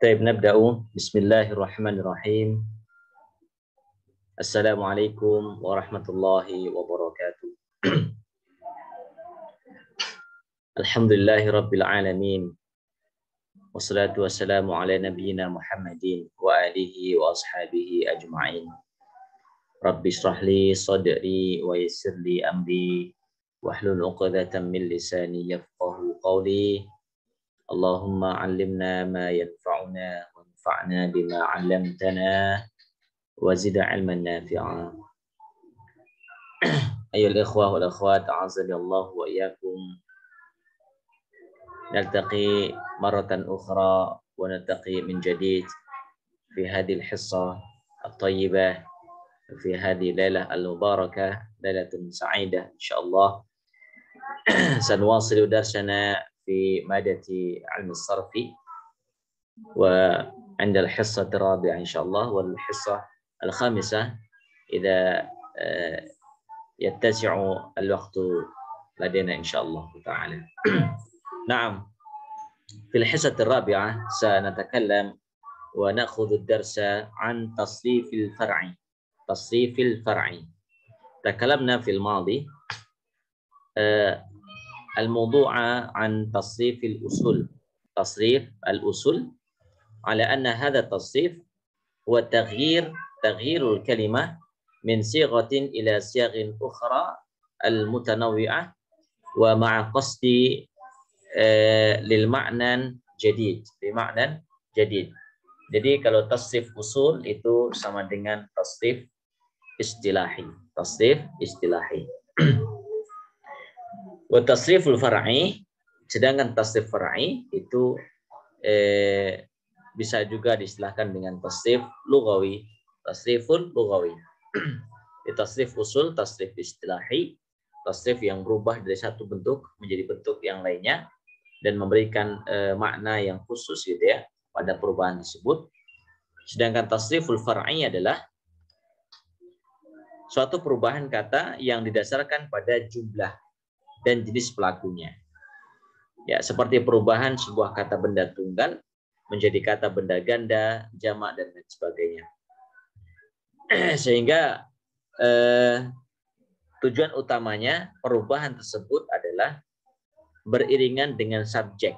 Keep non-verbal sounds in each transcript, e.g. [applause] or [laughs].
طيب نبدأ بسم الله الرحمن الرحيم السلام عليكم ورحمة الله وبركاته [clears throat] الحمد لله رب العالمين والصلاة والسلام على نبينا محمد وآله وأصحابه أجمعين رب اشرح لي صدري ويسر لي أمري واحلل عقدة من لساني يفقه قولي اللهم علمنا ما ينفعنا وانفعنا بما علمتنا وزد علما نافعا [clears throat] أيها الإخوة والأخوات أعزني الله وإياكم نلتقي مرة أخرى ونلتقي من جديد في هذه الحصة الطيبة في هذه الليلة المباركة ليلة سعيدة إن شاء الله [clears throat] سنواصل درسنا في مادة علم الصرف وعند الحصة الرابعة إن شاء الله والحصة الخامسة إذا آه، يتسع الوقت لدينا إن شاء الله تعالى [clears throat] نعم في الحصة الرابعة سنتكلم ونأخذ الدرس عن تصريف الفرع تصريف الفرع تكلمنا في الماضي آه، الموضوع عن تصريف الأصول تصريف الأصول على أن هذا التصريف هو تغيير تغيير الكلمة من صيغة إلى صيغ أخرى المتنوعة ومع قصد للمعنى jadid bima'nan jadid. Jadi kalau tasrif usul itu sama dengan tasrif istilahi, tasrif istilahi. Wa tasriful far'i sedangkan tasrif far'i itu eh, bisa juga diistilahkan dengan tasrif lugawi, tasrifun lugawi. [clears throat] Di tasrif usul, tasrif istilahi, tasrif yang berubah dari satu bentuk menjadi bentuk yang lainnya dan memberikan eh, makna yang khusus gitu ya pada perubahan tersebut. Sedangkan tasriful far'i adalah suatu perubahan kata yang didasarkan pada jumlah dan jenis pelakunya. Ya, seperti perubahan sebuah kata benda tunggal menjadi kata benda ganda, jamak dan lain sebagainya. [clears throat] Sehingga eh, tujuan utamanya perubahan tersebut adalah beriringan dengan subjek,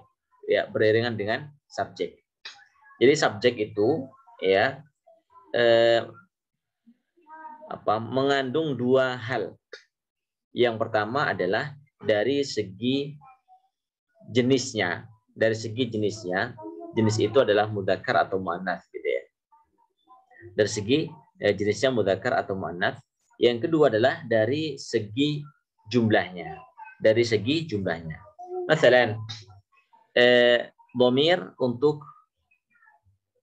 ya beriringan dengan subjek. Jadi subjek itu ya eh, apa mengandung dua hal. Yang pertama adalah dari segi jenisnya. Dari segi jenisnya, jenis itu adalah mudakar atau mu'annas gitu ya. Dari segi eh, jenisnya mudakar atau mu'annas. Yang kedua adalah dari segi jumlahnya. Dari segi jumlahnya. Misalnya, eh, domir untuk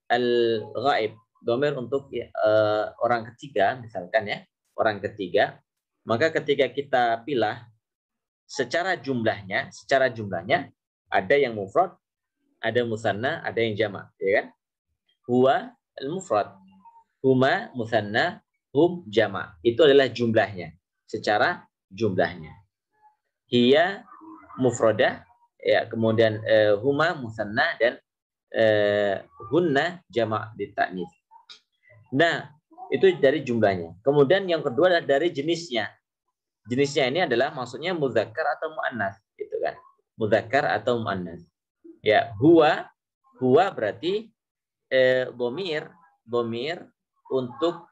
al-ghaib. Domir untuk ya, eh, orang ketiga, misalkan ya. Orang ketiga. Maka ketika kita pilih secara jumlahnya, secara jumlahnya ada yang mufrad, ada musanna, ada yang jamak, ya kan? Huwa al-mufrad, huma musanna, hum jamak. Itu adalah jumlahnya, secara jumlahnya. Hiya mufroda, ya kemudian uh, huma musanna dan uh, hunna jamak di Nah, itu dari jumlahnya. Kemudian yang kedua adalah dari jenisnya jenisnya ini adalah maksudnya muzakkar atau muannas gitu kan muzakkar atau muannas ya huwa huwa berarti eh, bomir bomir untuk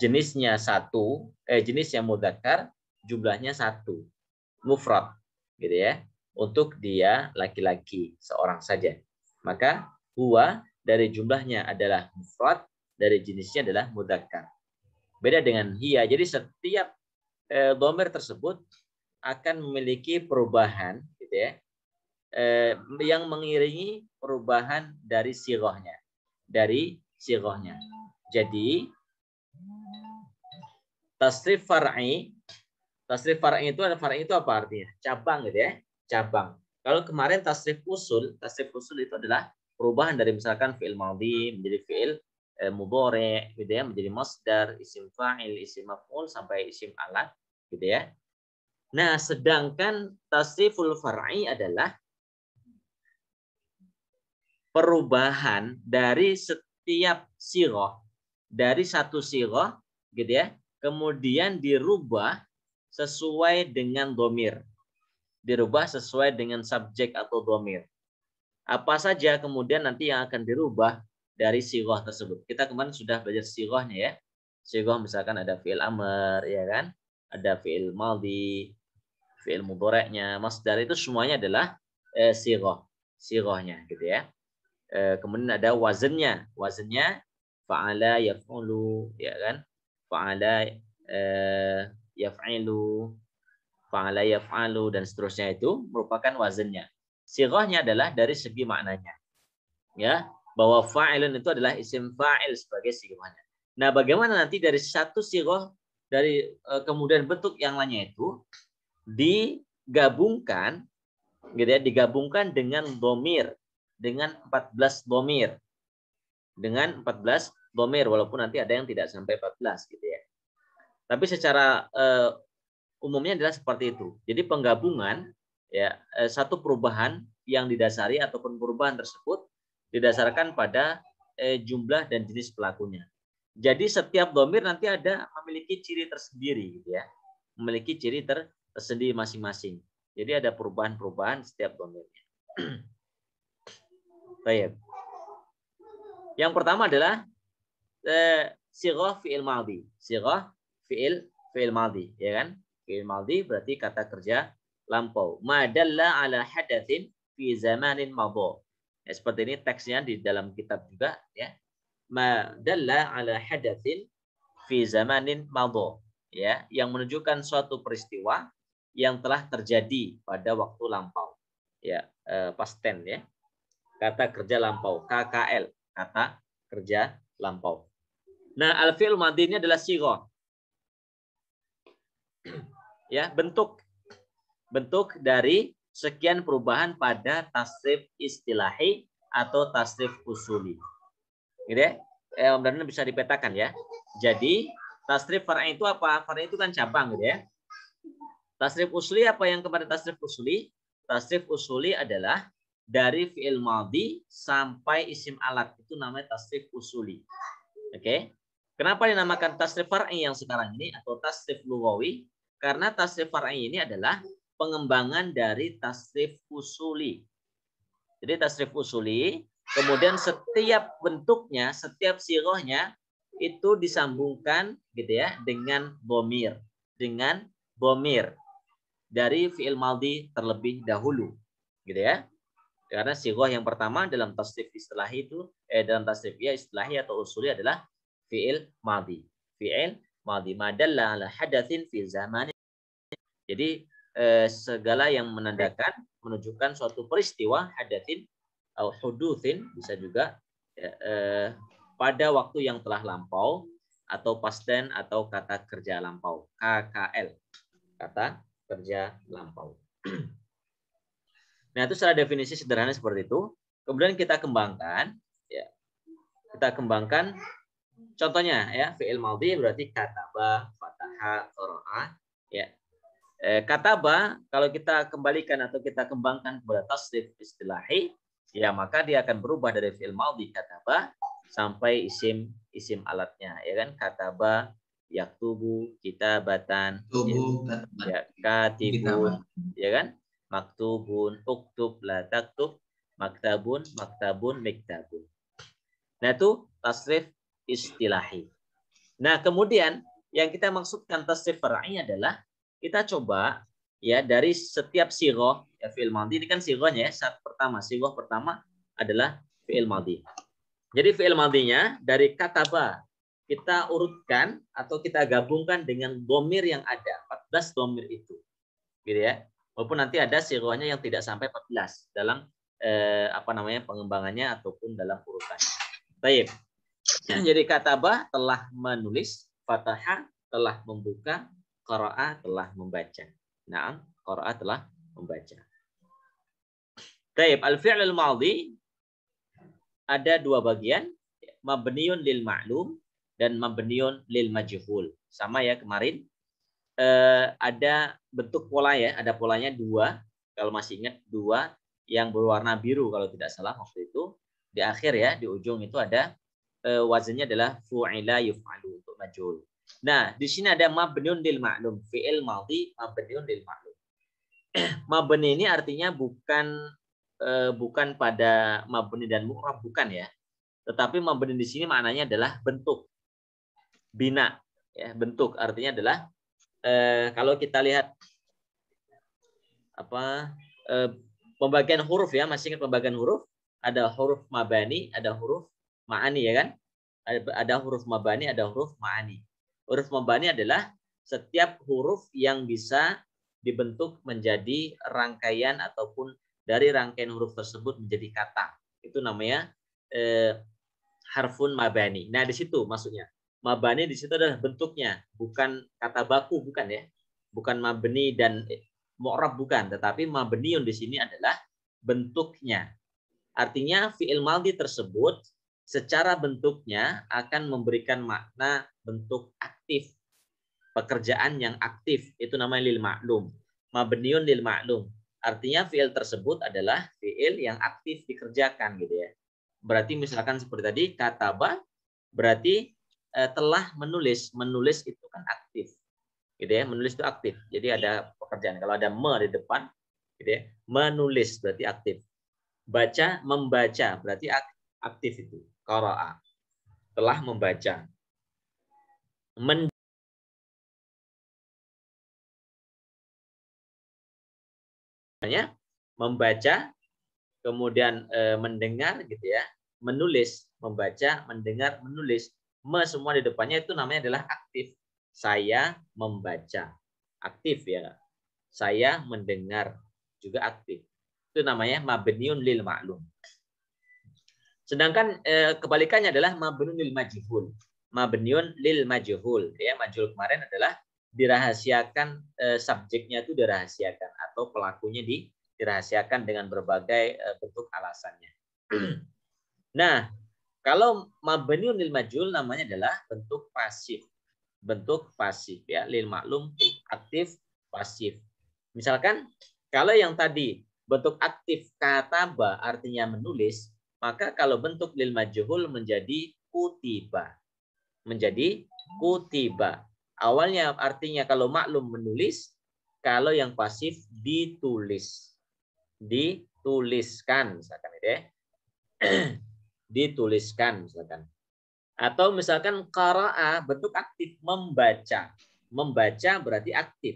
jenisnya satu eh jenisnya muzakkar jumlahnya satu mufrad gitu ya untuk dia laki-laki seorang saja maka huwa dari jumlahnya adalah mufrad dari jenisnya adalah mudakar beda dengan hiya jadi setiap eh, domer tersebut akan memiliki perubahan gitu ya eh, yang mengiringi perubahan dari sirohnya dari sirohnya jadi tasrif far'i tasrif far'i itu farai itu apa artinya cabang gitu ya cabang kalau kemarin tasrif usul tasrif usul itu adalah perubahan dari misalkan fi'il madhi menjadi fi'il Eh, gitu ya menjadi masdar isim fa'il isim maf'ul sampai isim alat gitu ya nah sedangkan tasriful far'i adalah perubahan dari setiap sirah dari satu sirah gitu ya kemudian dirubah sesuai dengan domir dirubah sesuai dengan subjek atau domir apa saja kemudian nanti yang akan dirubah dari sigoh tersebut. Kita kemarin sudah belajar sigohnya ya. Sigoh misalkan ada fi'il amr, ya kan? Ada fi'il maldi, fi'il mudoreknya, masdar itu semuanya adalah eh, sigoh, sigohnya gitu ya. Eh, kemudian ada wazannya, wazannya fa'ala yaf'ulu, ya kan? Fa'ala eh, yaf'ilu, fa'ala yaf'alu, dan seterusnya itu merupakan wazannya. Sigohnya adalah dari segi maknanya. Ya, bahwa fa'ilun itu adalah isim fa'il sebagai sigohnya. Nah, bagaimana nanti dari satu sigoh dari e, kemudian bentuk yang lainnya itu digabungkan gitu ya, digabungkan dengan domir dengan 14 domir dengan 14 domir walaupun nanti ada yang tidak sampai 14 gitu ya. Tapi secara uh, umumnya adalah seperti itu. Jadi penggabungan ya e, satu perubahan yang didasari ataupun perubahan tersebut didasarkan pada eh, jumlah dan jenis pelakunya. Jadi setiap domir nanti ada memiliki ciri tersendiri, gitu ya, memiliki ciri ter tersendiri masing-masing. Jadi ada perubahan-perubahan setiap domirnya. [clears throat] Baik. Yang pertama adalah eh, sirah fi'il maldi. Sirah fi'il fi'il maldi, ya kan? Fi'il maldi berarti kata kerja lampau. Madalla ala hadatin fi zamanin mabo. Ya, seperti ini teksnya di dalam kitab juga ya. Ma dalla ala hadatsin fi zamanin madha ya, yang menunjukkan suatu peristiwa yang telah terjadi pada waktu lampau. Ya, eh, past ya. Kata kerja lampau, KKL, kata kerja lampau. Nah, alfil fiil ini adalah sigo Ya, bentuk bentuk dari Sekian perubahan pada tasrif istilahi atau tasrif usuli. Gitu ya? Eh, -benar bisa dipetakan ya. Jadi tasrif far'i itu apa? Far'i itu kan cabang gitu ya. Tasrif usuli apa yang kepada tasrif usuli? Tasrif usuli adalah dari fi'il madhi sampai isim alat itu namanya tasrif usuli. Oke. Okay? Kenapa dinamakan tasrif far'i yang sekarang ini atau tasrif lugawi? Karena tasrif far'i ini adalah pengembangan dari tasrif usuli. Jadi tasrif usuli, kemudian setiap bentuknya, setiap sirohnya itu disambungkan gitu ya dengan bomir, dengan bomir dari fiil maldi terlebih dahulu, gitu ya. Karena sirah yang pertama dalam tasrif istilah itu, eh dalam tasrif ya istilahnya atau usuli adalah fiil maldi, fiil maldi madalla ala hadatsin fi zaman. Jadi eh, segala yang menandakan menunjukkan suatu peristiwa hadatin atau hudutin bisa juga ya, eh, pada waktu yang telah lampau atau pasten atau kata kerja lampau KKL kata kerja lampau. [clears throat] Nah itu secara definisi sederhana seperti itu. Kemudian kita kembangkan ya kita kembangkan contohnya ya fiil maldi berarti kataba fataha qara'a ya eh, kataba kalau kita kembalikan atau kita kembangkan kepada tasrif istilahi ya maka dia akan berubah dari fi'il kata kataba sampai isim isim alatnya ya kan kataba tubuh kita batan ya, katibun ya kan maktubun uktub la taktub maktabun maktabun miktabun nah itu tasrif istilahi nah kemudian yang kita maksudkan tasrif far'i adalah kita coba ya dari setiap siroh ya fi'il madi ini kan sirohnya ya saat pertama siroh pertama adalah fi'il madi Jadi fi'il madinya dari kataba kita urutkan atau kita gabungkan dengan domir yang ada 14 domir itu gitu ya walaupun nanti ada sirohnya yang tidak sampai 14 dalam eh, apa namanya pengembangannya ataupun dalam urutannya baik [clears throat] jadi kata kataba telah menulis fataha telah membuka Qara'a telah membaca. Nah, Qara'a telah membaca. Taib, al-fi'l al-madhi ada dua bagian, mabniun lil ma'lum dan mabniun lil majhul. Sama ya kemarin. E, ada bentuk pola ya, ada polanya dua. Kalau masih ingat dua yang berwarna biru kalau tidak salah waktu itu di akhir ya di ujung itu ada e, eh, wazannya adalah fu'ila yuf'alu untuk majhul. Nah, di sini ada mabniun lil ma'lum. Fi'il madhi mabniun lil ma'lum. [clears throat] mabni ini artinya bukan eh, bukan pada mabni dan mu'rab bukan ya. Tetapi mabni di sini maknanya adalah bentuk. Bina ya, bentuk artinya adalah eh, kalau kita lihat apa eh, pembagian huruf ya, masih ingat pembagian huruf? Ada huruf mabani, ada huruf ma'ani ya kan? Ada, ada huruf mabani, ada huruf ma'ani. Huruf mabani adalah setiap huruf yang bisa dibentuk menjadi rangkaian ataupun dari rangkaian huruf tersebut menjadi kata. Itu namanya eh, harfun mabani. Nah, di situ maksudnya. Mabani di situ adalah bentuknya, bukan kata baku, bukan ya. Bukan mabni dan eh, mu'rab bukan, tetapi mabniun di sini adalah bentuknya. Artinya fi'il maldi tersebut secara bentuknya akan memberikan makna bentuk aktif pekerjaan yang aktif itu namanya lil ma'lum mabniun lil ma'lum artinya fiil tersebut adalah fiil yang aktif dikerjakan gitu ya berarti misalkan seperti tadi kataba berarti e, telah menulis menulis itu kan aktif gitu ya menulis itu aktif jadi ada pekerjaan kalau ada me di depan gitu ya menulis berarti aktif baca membaca berarti aktif itu qara'a telah membaca men membaca kemudian e, mendengar gitu ya menulis membaca mendengar menulis me semua di depannya itu namanya adalah aktif saya membaca aktif ya saya mendengar juga aktif itu namanya mabniun lil ma'lum sedangkan e, kebalikannya adalah mabniun lil majhul mabniun lil majhul. Ya, majhul kemarin adalah dirahasiakan eh, subjeknya itu dirahasiakan atau pelakunya di dirahasiakan dengan berbagai eh, bentuk alasannya. [clears throat] nah, kalau mabniun lil majhul namanya adalah bentuk pasif. Bentuk pasif ya, lil maklum aktif pasif. Misalkan kalau yang tadi bentuk aktif kataba artinya menulis, maka kalau bentuk lil majhul menjadi kutiba menjadi kutiba. Awalnya artinya kalau maklum menulis, kalau yang pasif ditulis. Dituliskan misalkan itu ya. [clears throat] dituliskan misalkan. Atau misalkan qara'a bentuk aktif membaca. Membaca berarti aktif.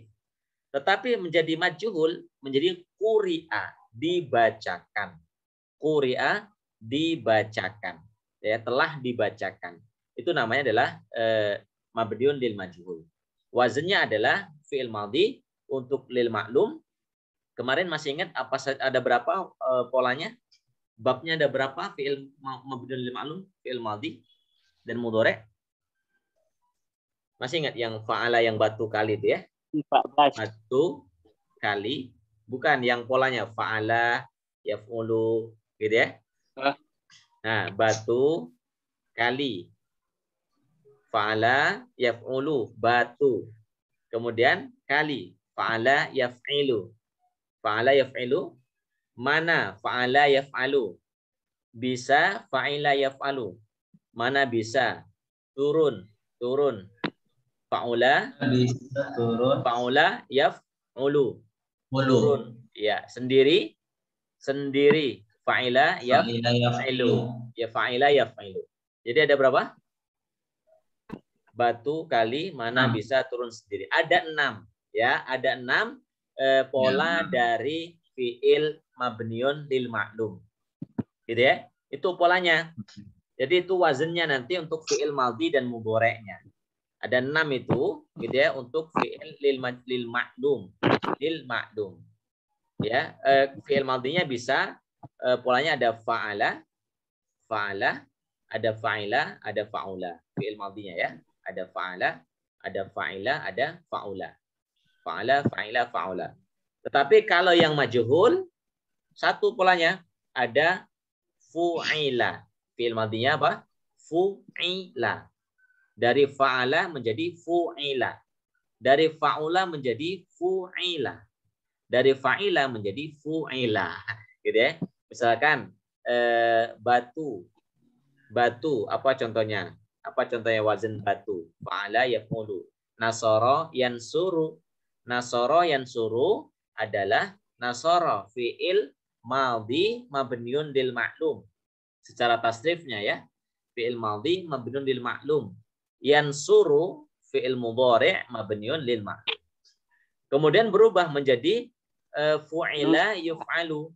Tetapi menjadi majhul menjadi kuri'a, dibacakan. Kuri'a dibacakan. Ya, telah dibacakan itu namanya adalah eh, mabdiun lil majhul. Wazannya adalah fi'il madhi untuk lil maklum. Kemarin masih ingat apa ada berapa eh, polanya? Babnya ada berapa fi'il mabdiun lil maklum, fi'il madhi dan mudhari'? Masih ingat yang fa'ala yang batu kali itu ya? 14. Batu kali. Bukan yang polanya fa'ala, ya yaf'ulu gitu ya. Nah, batu kali Fa'ala yaf'ulu batu. Kemudian kali. Fa'ala yaf'ilu. Fa'ala yaf'ilu. Mana fa'ala yaf'alu. Bisa fa'ila yaf'alu. Mana bisa. Turun. Turun. Fa'ula. Bisa turun. Fa'ula yaf'ulu. Turun. Ya. Sendiri. Sendiri. Fa'ila yaf'ilu. Ya fa'ila yaf'ilu. Jadi ada berapa? batu kali mana hmm. bisa turun sendiri. Ada enam ya, ada enam eh, pola hmm. dari fiil mabniun lil ma'lum. Gitu ya. Itu polanya. Jadi itu wazennya nanti untuk fiil maldi dan muboreknya. Ada enam itu gitu ya untuk fiil lil lil ma'lum. Lil ma'lum. Ya, eh, fiil maldinya bisa eh, polanya ada fa'ala, fa'ala, ada fa'ila, ada fa'ula, fiil maldinya ya. Ada fa'ala, ada fa'ila, ada fa'ula. Fa'ala, fa'ila, fa'ula. Tetapi kalau yang majuhul satu polanya ada fu'ila. Fi'il madinya apa? Fu'ila. Dari fa'ala menjadi fu'ila. Dari fa'ula menjadi fu'ila. Dari fa'ila menjadi fu'ila. Gitu ya. Misalkan eh, batu. Batu apa contohnya? Apa contohnya wazan batu? Fa'ala yaf'ulu. Nasoro yansuru. Nasoro yansuru adalah nasoro fi'il maldi mabniun dil maklum Secara tasrifnya ya. Fi'il maldi mabniun maklum ma'lum. Yansuru fi'il mudhari' mabniun lil ma'lum. Kemudian berubah menjadi uh, fu'ila yuf'alu.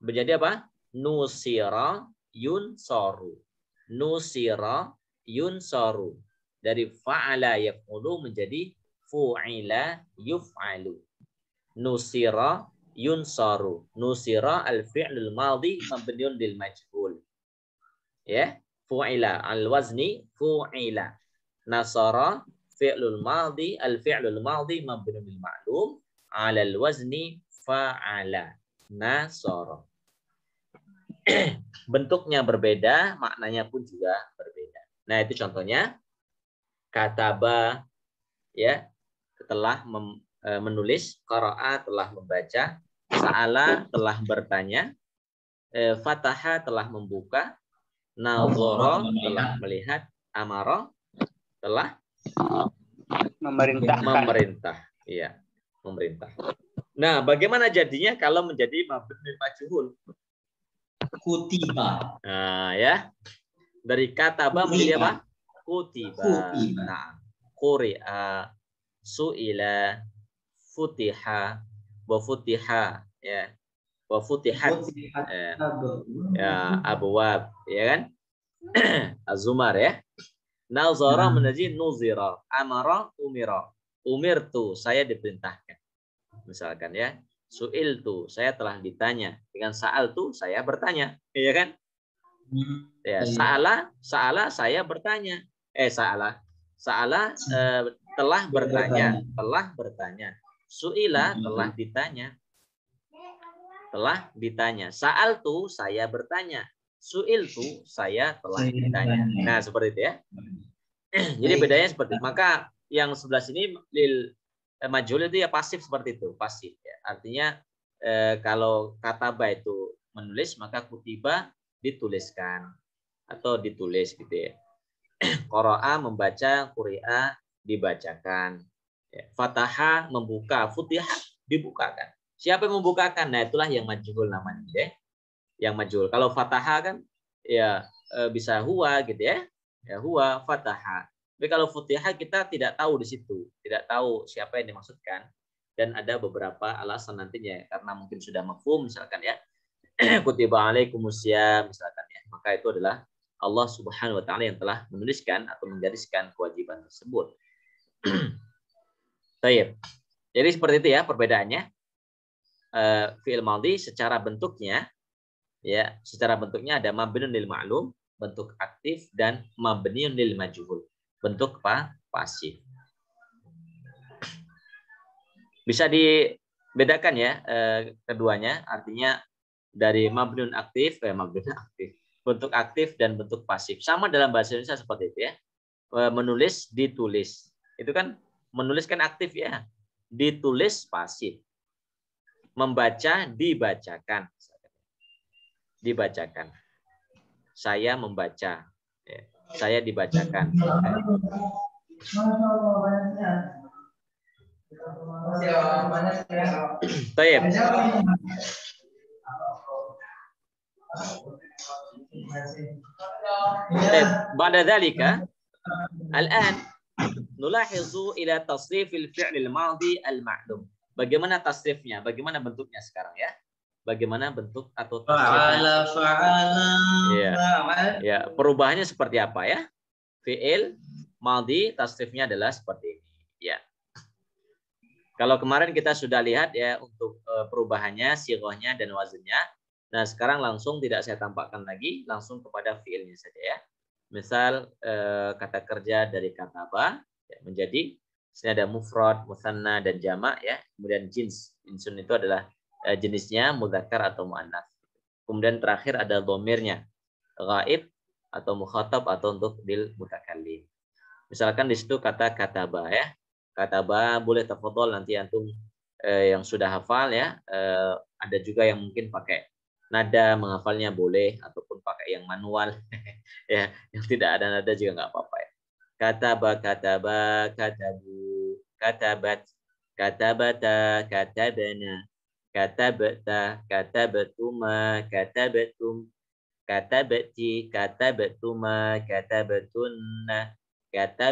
Menjadi apa? Nusira yunsoru. Nusira yunsaru. Dari fa'ala yaf'ulu menjadi fu'ila yuf'alu. Nusira yunsaru. Nusira al-fi'lul madhi mabniun lil majhul. Ya, fu'ila al-wazni fu'ila. Nasara fi'lul madhi al-fi'lul madhi mabniun lil ma'lum ala al-wazni fa'ala. Nasara. [clears throat] Bentuknya berbeda, maknanya pun juga berbeda. Nah, itu contohnya kataba ya setelah mem, e, menulis, qara'a telah membaca, sa'ala telah bertanya, e, fataha telah membuka, nazara telah melihat, amara telah memerintahkan Memerintah, iya, memerintah. Nah, bagaimana jadinya kalau menjadi mabni majhul? Kutiba. Nah, ya. Dari kata apa menjadi apa? Kutiba. Nah, Korea su'ila, futiha, wa futiha, ya. Wa futihat. ya. ya, abwab, ya kan? azumar [clears throat] ya. Nazara hmm. menjadi nuzira, amara umira. Umirtu, saya diperintahkan. Misalkan ya, suil tu saya telah ditanya dengan saal tu saya bertanya ya kan Ya, iya. salah, salah saya bertanya. Eh, salah. Salah eh, telah bertanya, telah bertanya. Suila hmm. telah ditanya. Telah ditanya. Saal tu saya bertanya. Suil tu saya telah ditanya. Nah, seperti itu ya. Hmm. Jadi bedanya seperti itu. Maka yang sebelah sini lil eh, majul itu ya pasif seperti itu, pasif ya. Artinya eh, kalau kata ba itu menulis maka kutiba dituliskan atau ditulis gitu ya. [clears throat] Qara'a membaca, Quri'a dibacakan. Ya, Fataha membuka, Futiha dibukakan. Siapa yang membukakan? Nah, itulah yang majhul namanya ya. Yang majhul. Kalau Fataha kan ya e, bisa huwa gitu ya. Ya huwa Fataha. Tapi kalau Futiha kita tidak tahu di situ, tidak tahu siapa yang dimaksudkan dan ada beberapa alasan nantinya karena mungkin sudah mafhum misalkan ya [clears throat] kutiba alaikumusiyam misalkan ya. Maka itu adalah Allah Subhanahu wa taala yang telah menuliskan atau menggariskan kewajiban tersebut. [clears throat] Baik. Jadi seperti itu ya perbedaannya. Uh, fi'il madhi secara bentuknya ya, secara bentuknya ada mabniun lil ma'lum, bentuk aktif dan mabniun lil majhul, bentuk apa? pasif. Bisa dibedakan ya eh, keduanya, artinya dari mabnun aktif, eh, mabnun [laughs] aktif, bentuk aktif dan bentuk pasif. Sama dalam bahasa Indonesia seperti itu ya. Eh, menulis, ditulis. Itu kan menuliskan aktif ya. Ditulis pasif. Membaca, dibacakan. Dibacakan. Saya membaca. Ya. Saya dibacakan. بعد ذلك الآن نلاحظ إلى تصريف الفعل الماضي المعلوم bagaimana tasrifnya bagaimana bentuknya sekarang ya bagaimana bentuk atau fa'ala fa'ala ya. ya perubahannya seperti apa ya fi'il maldi tasrifnya adalah seperti ini ya kalau kemarin kita sudah lihat ya untuk eh, perubahannya sirohnya dan wazannya Nah, sekarang langsung tidak saya tampakkan lagi, langsung kepada fiilnya saja ya. Misal eh, kata kerja dari kataba ya, menjadi sini ada mufrad, musanna dan jamak ya. Kemudian jins, insun itu adalah eh, jenisnya mudzakkar atau muannas. Kemudian terakhir ada domirnya, gaib atau mukhatab atau untuk bil mutakallim. Misalkan di situ kata kataba ya. Kataba boleh terfoto nanti antum eh, yang sudah hafal ya, eh, ada juga yang mungkin pakai nada menghafalnya boleh ataupun pakai yang manual [laughs] ya yang tidak ada nada juga nggak apa-apa ya kataba kataba katabu katabat katabata katabana kata katabatuma katabatum katabati katabatuma katabatunna kata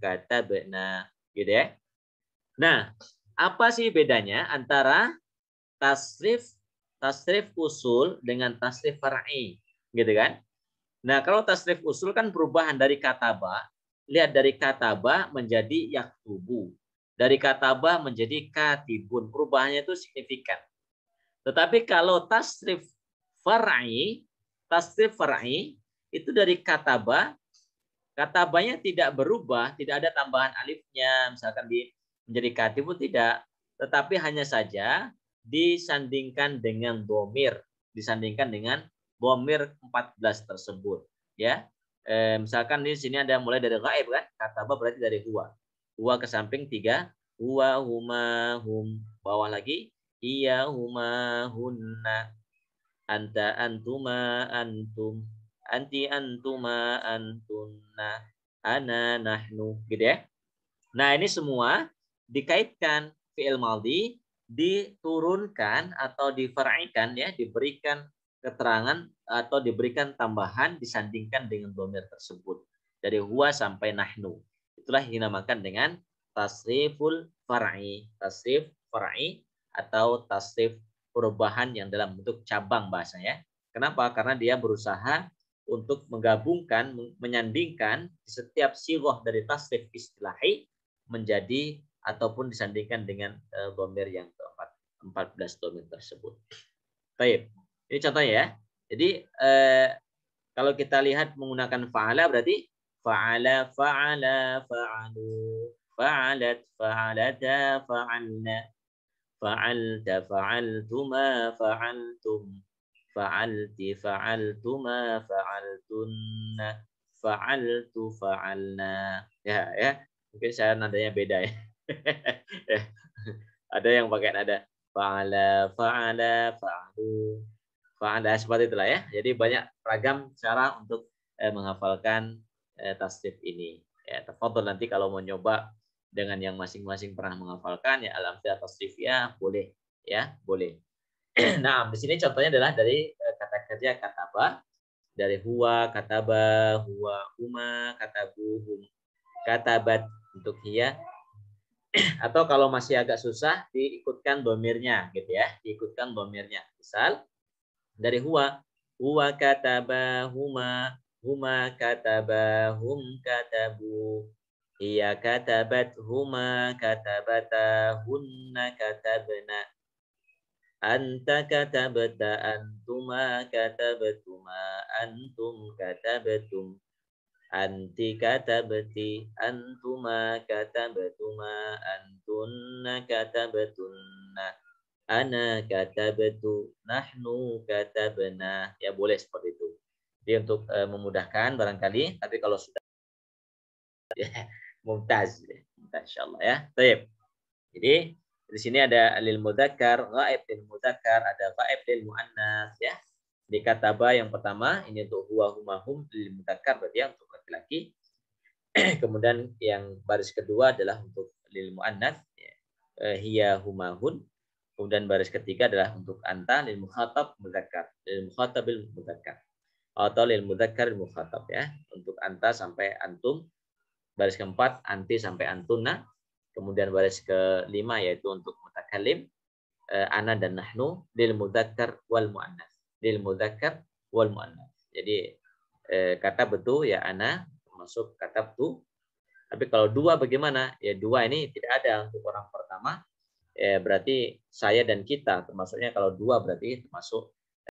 katabna gitu ya nah apa sih bedanya antara tasrif tasrif usul dengan tasrif farai, gitu kan? Nah, kalau tasrif usul kan perubahan dari kataba, lihat dari kataba menjadi yaktubu. Dari kataba menjadi katibun. Perubahannya itu signifikan. Tetapi kalau tasrif farai, tasrif farai itu dari kataba, katabanya tidak berubah, tidak ada tambahan alifnya, misalkan di menjadi katibun tidak, tetapi hanya saja disandingkan dengan domir, disandingkan dengan domir 14 tersebut. Ya, e, misalkan di sini ada mulai dari gaib kan, kata berarti dari huwa. Huwa ke samping tiga, huwa huma hum. Bawah lagi, iya huma hunna. Anta antuma antum. Anti antuma antunna. Ana nahnu. Gitu ya. Nah ini semua dikaitkan fi'il maldi diturunkan atau diferaikan ya diberikan keterangan atau diberikan tambahan disandingkan dengan domir tersebut dari huwa sampai nahnu itulah yang dinamakan dengan tasriful farai tasrif farai atau tasrif perubahan yang dalam bentuk cabang bahasa ya kenapa karena dia berusaha untuk menggabungkan menyandingkan setiap sirah dari tasrif istilahi menjadi ataupun disandingkan dengan eh, bomber yang keempat 14 domain tersebut. Baik, ini contoh ya. Jadi eh, kalau kita lihat menggunakan fa'ala berarti fa'ala fa'ala fa'alu fa'alat fa'alata fa'alna fa'alta fa'altuma fa'altum fa'alti fa'altuma fa'altunna fa'altu fa'alna ya ya mungkin saya nadanya beda ya [laughs] Eh, ada yang pakai nada fa'ala fa'ala fa'alu fa'ala seperti itulah ya. Jadi banyak ragam cara untuk eh, menghafalkan eh, tasdif ini. Ya, nanti kalau mau nyoba dengan yang masing-masing pernah menghafalkan ya alam tasdif ya boleh ya, boleh. [clears throat] nah, di sini contohnya adalah dari eh, kata kerja kataba dari huwa, ba huwa, huma, katabu, hum, bat untuk hia atau kalau masih agak susah diikutkan domirnya gitu ya diikutkan domirnya misal dari huwa huwa kataba huma iya huma kataba hum katabu ia bat, huma kata katabata kata bena, anta kata katabta antuma kata katabtuma antum katabtum anti katabti antuma katabtuma antunna katabtunna ana katabtu nahnu katabna ya boleh seperti itu jadi untuk uh, memudahkan barangkali tapi kalau sudah ya, mumtaz ya, insyaallah ya baik jadi di sini ada alil mudzakkar ghaib lil mudzakkar ada ghaib lil muannas ya di kataba yang pertama ini untuk huwa huma hum lil mudzakkar berarti yang untuk laki-laki. [clears throat] Kemudian yang baris kedua adalah untuk lil muannats ya. eh, hiya humahun. Kemudian baris ketiga adalah untuk anta lil mukhatab mudzakkar, lil mukhatabil mudzakkar atau lil mudzakkar mukhatab ya. Untuk anta sampai antum. Baris keempat anti sampai antuna. Kemudian baris kelima yaitu untuk mutakalim eh, ana dan nahnu lil mudzakkar wal muannas. Lil mudzakkar wal muannas. Jadi Eh, kata betul ya ana masuk kata tu. Tapi kalau dua bagaimana? Ya dua ini tidak ada untuk orang pertama. Ya, berarti saya dan kita termasuknya kalau dua berarti termasuk eh,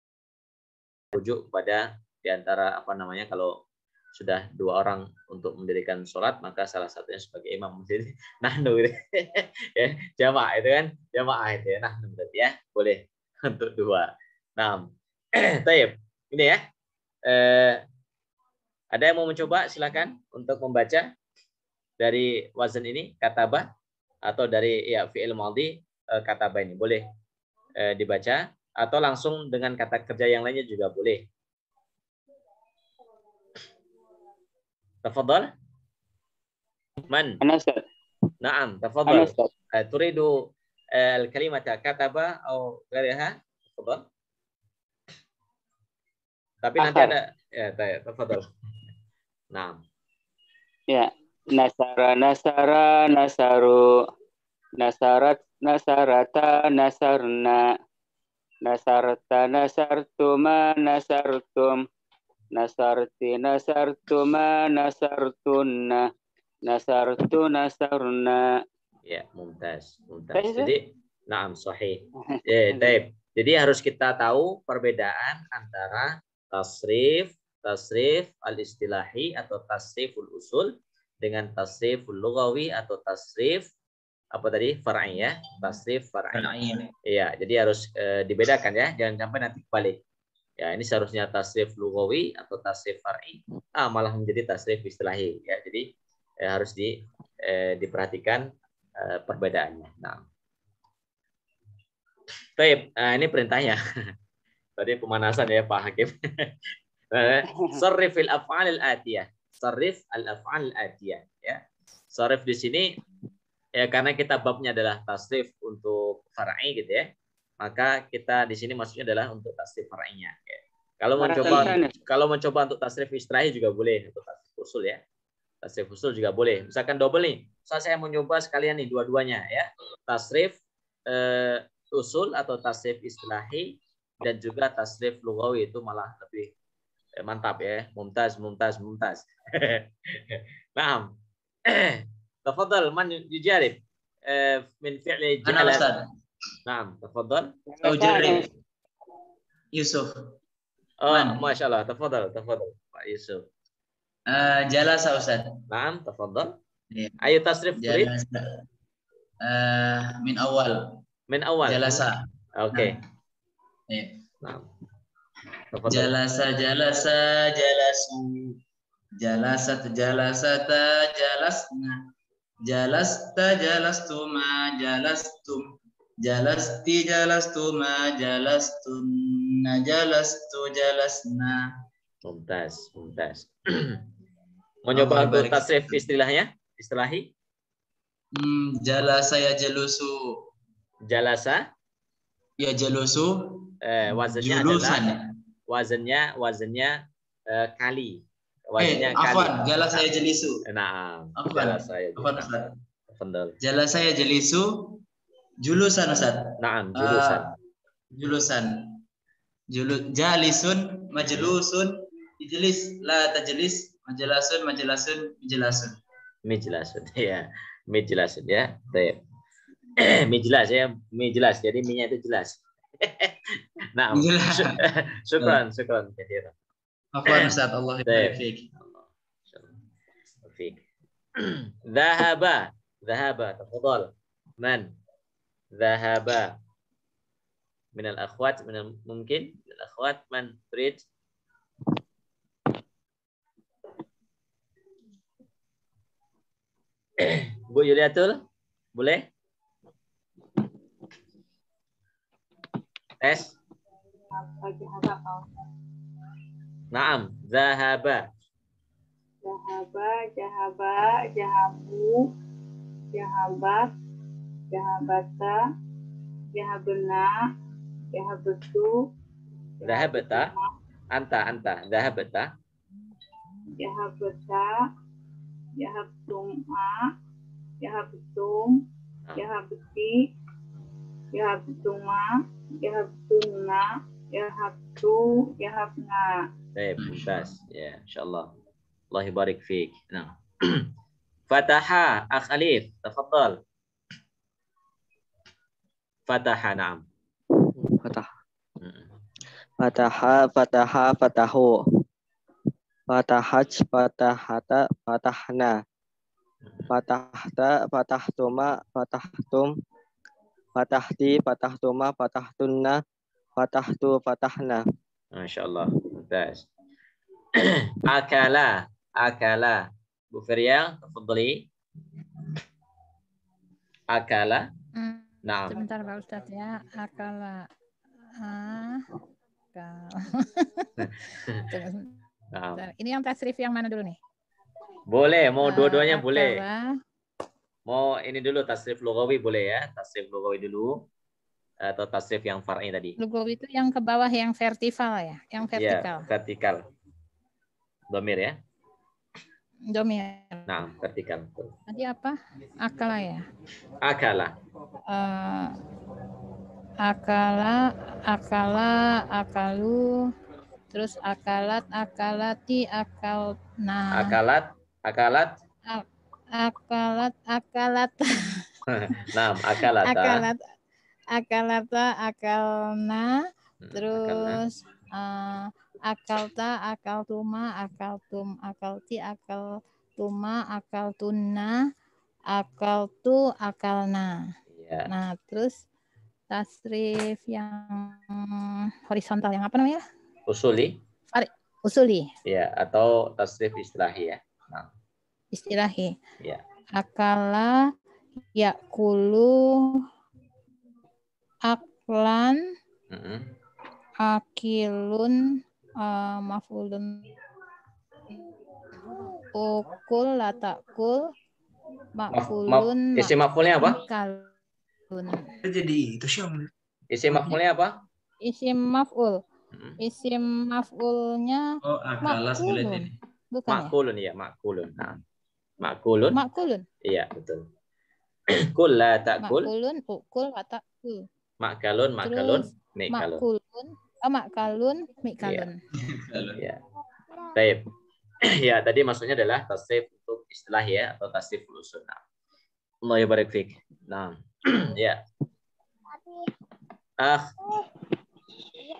rujuk pada diantara apa namanya kalau sudah dua orang untuk mendirikan sholat maka salah satunya sebagai imam [laughs] jadi nah gitu. ya jamaah itu kan jamaah itu ya nahnu berarti ya boleh [laughs] untuk dua enam [clears throat] taib ini ya eh, ada yang mau mencoba? Silakan untuk membaca dari wazan ini kataba atau dari ya fi'il maldi eh, kataba ini boleh eh, dibaca atau langsung dengan kata kerja yang lainnya juga boleh. Tafadhal. Man? Ustaz. Naam, tafadhal. Uh, turidu eh, al-kalimata kataba atau ghairaha? Tafadhal. Tapi nanti ada ya, tafadhal. Nah. Ya. Nasara, nasara, nasaru. Nasarat, nasarata, nasarna. Nasarta, nasartuma, nasartum. Nasarti, nasartuma, nasartunna. Nasartu, nasarna. Ya, mumtaz, mumtaz. Jadi, naam, sahih. [laughs] Ya, taib. Jadi harus kita tahu perbedaan antara tasrif tasrif al-istilahi atau tasriful usul dengan tasriful lugawi atau tasrif apa tadi far'i ya tasrif far'i ya. iya jadi harus e, dibedakan ya jangan sampai nanti balik ya ini seharusnya tasrif lugawi atau tasrif far'i ah malah menjadi tasrif istilahi ya jadi e, harus di e, diperhatikan e, perbedaannya nah Baik, ah, ini perintahnya. [laughs] Tadi pemanasan ya Pak Hakim. [laughs] Eh, [laughs] Sarif al-af'al al-atiyah. Sarif al-af'al al-atiyah. Ya. Sarif di sini ya karena kita babnya adalah tasrif untuk far'i gitu ya. Maka kita di sini maksudnya adalah untuk tasrif farainya. Ya. Kalau mencoba kalau mencoba untuk tasrif istirahi juga boleh untuk tasrif usul ya. Tasrif usul juga boleh. Misalkan double nih. Misal saya mau nyoba sekalian nih dua-duanya ya. Tasrif eh, usul atau tasrif istilahi dan juga tasrif lugawi itu malah lebih Eh, mantap ya mumtaz mumtaz mumtaz [laughs] nah [clears throat] tafadhal man yujarib eh, min fi'li jahala nah tafadhal tujarib yusuf oh Allah. tafadhal tafadhal pak yusuf uh, jalasa ustaz nah tafadhal yeah. ayo tasrif jalasa. Uh, min awal min awal Jala jalasa oke okay. Ya. nah. yeah. Jalasa jalasa jalasu. jalasa jalasata jalasna. Jalasta jalastuma jalastum. Jalasti jalastuma jalastunna jalastu jalasna. Mumtaz, mumtaz. [clears throat] Mau nyoba untuk tasrif istilahnya? Istilahi? Hmm, jalasa ya jalusu. Jalasa? Ya jalusu. Eh, wazannya Julusan. adalah ya? wazannya wazannya uh, kali. Wazannya eh, kali. Eh, jalan jala saya jelisu. Nah, jalan jala saya. Afwan, jalan Jala saya jelisu julusan Ustaz. nah julusan. Uh, julusan. Julu, jalisun, majelusun ijlis, la tajelis majelasun majelasun majlasun. majelasun [laughs] ya. majelasun ya. Baik. [clears throat] Mijlas ya, mijlas. Jadi minyak itu jelas nah, Gila. [laughs] syukran, syukran, kadira. Aku Ustaz Allah Taufik. Zahaba, zahaba, tafadhal. Man? Zahaba. Min al Bu Yuliatul, boleh? S. Naam, zahaba. Zahaba, zahabu zahabu, zahabata zahabata, zahabna, jahabatu. Zahabata, anta, anta, zahabata. Jahabata, zahabtum, jahabtum, jahabti, jahabtuma, Yahabuna, Yahabtu, Yahabna. Baik, mumtaz. Hmm. Ya, insyaallah. Allah barik fiik. Nah. [clears throat] Fataha, Akh Alif, tafadhal. Fataha, na'am. Fataha. Hmm. Fataha, fataha, fatahu. Fatahaj, fatahata, fatahna. Hmm. Fatahta, fatahtuma, fatahtum, fatahti, fatahtuma, fatahtunna, tu, fatahna. Masya Allah. Best. [clears throat] akala, akala. Bu Feria, tafadhali. Akala. Hmm. Nah. Sebentar Pak Ustaz ya. Akala. Akala. [laughs] nah. Ini yang tasrif yang mana dulu nih? Boleh, mau dua duanya boleh. Mau ini dulu tasrif lugawi boleh ya? Tasrif lugawi dulu atau tasrif yang far'i tadi? Lugawi itu yang ke bawah yang vertikal ya, yang iya, vertikal. Ya, vertikal. Domir ya? Domir. Nah, vertikal. Tadi apa? Akala ya? Akala. Uh, akala, akala, akalu, terus akalat, akalati, akal. Nah. Akalat, akalat, akalat akalat [laughs] nah akalat akalat akalata ah, akalna hmm, terus Uh, akalta akaltuma akaltum akalti akaltuma akaltuna akaltu akalna iya. nah terus tasrif yang horizontal yang apa namanya usuli usuli ya atau tasrif istilahi ya nah istilahi. Ya. Iya. Akala yakulu aklan mm -hmm. akilun uh, mafulun ukul latakul makfulun ma, ma isi mafulnya apa? Kalun. Jadi itu sih Isi mafulnya apa? Isi maful. Isim mafulnya oh, makulun. Bukan makulun ya? ya makulun. Iya, nah. Makulun. Makulun. Iya, betul. [clears throat] Kul la takul. Makulun, ukul, wa takul. Makalun, makalun, mikalun. Makulun, oh, makalun, mikalun. Iya. iya. Baik. [clears throat] ya, tadi maksudnya adalah tasrif untuk istilah ya atau tasrif usul. Nah. Allah ya barik fik. Nah. [clears throat] ya. Ah.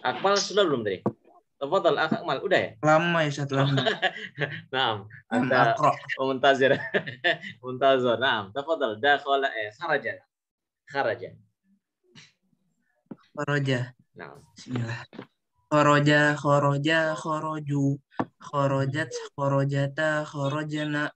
Akmal sudah belum tadi? Tafadhal akh Akmal, udah ya? Lama ya satu lama. [laughs] Naam. Anda muntazir. [laughs] Muntazir. Naam. Tafadhal dakhala eh kharaja. Kharaja. Kharaja. Naam. Bismillah. Kharaja kharaja kharaju. Kharajat kharajata kharajana.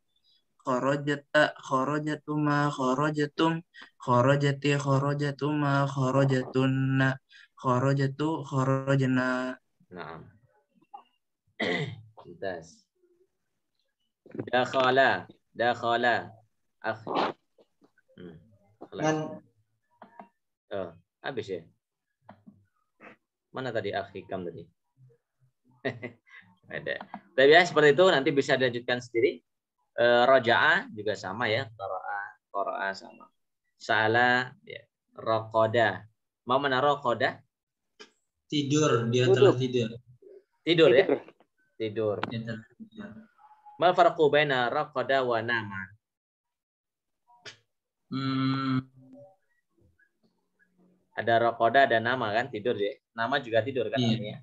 Kharajata kharajatuma kharajatum. Kharajati kharajatuma kharajatunna. Kharajatu kharajana. Naam. [clears throat] Mumtaz. Dakhala, dakhala. Akh. Hmm, Man Oh, habis ya. Mana tadi akhi kam tadi? [laughs] Ada. Tapi ya seperti itu nanti bisa dilanjutkan sendiri. E, Roja'a juga sama ya. Qara'a, Qara'a sama. Sa'ala ya. Rokoda. Mau mana rokoda? Tidur, dia telah tidur. Tidur, tidur. ya? Tidur. tidur. Mal farqu baina raqada wa nama? Hmm. Ada raqada ada nama kan tidur ya. Nama juga tidur kan iya. ya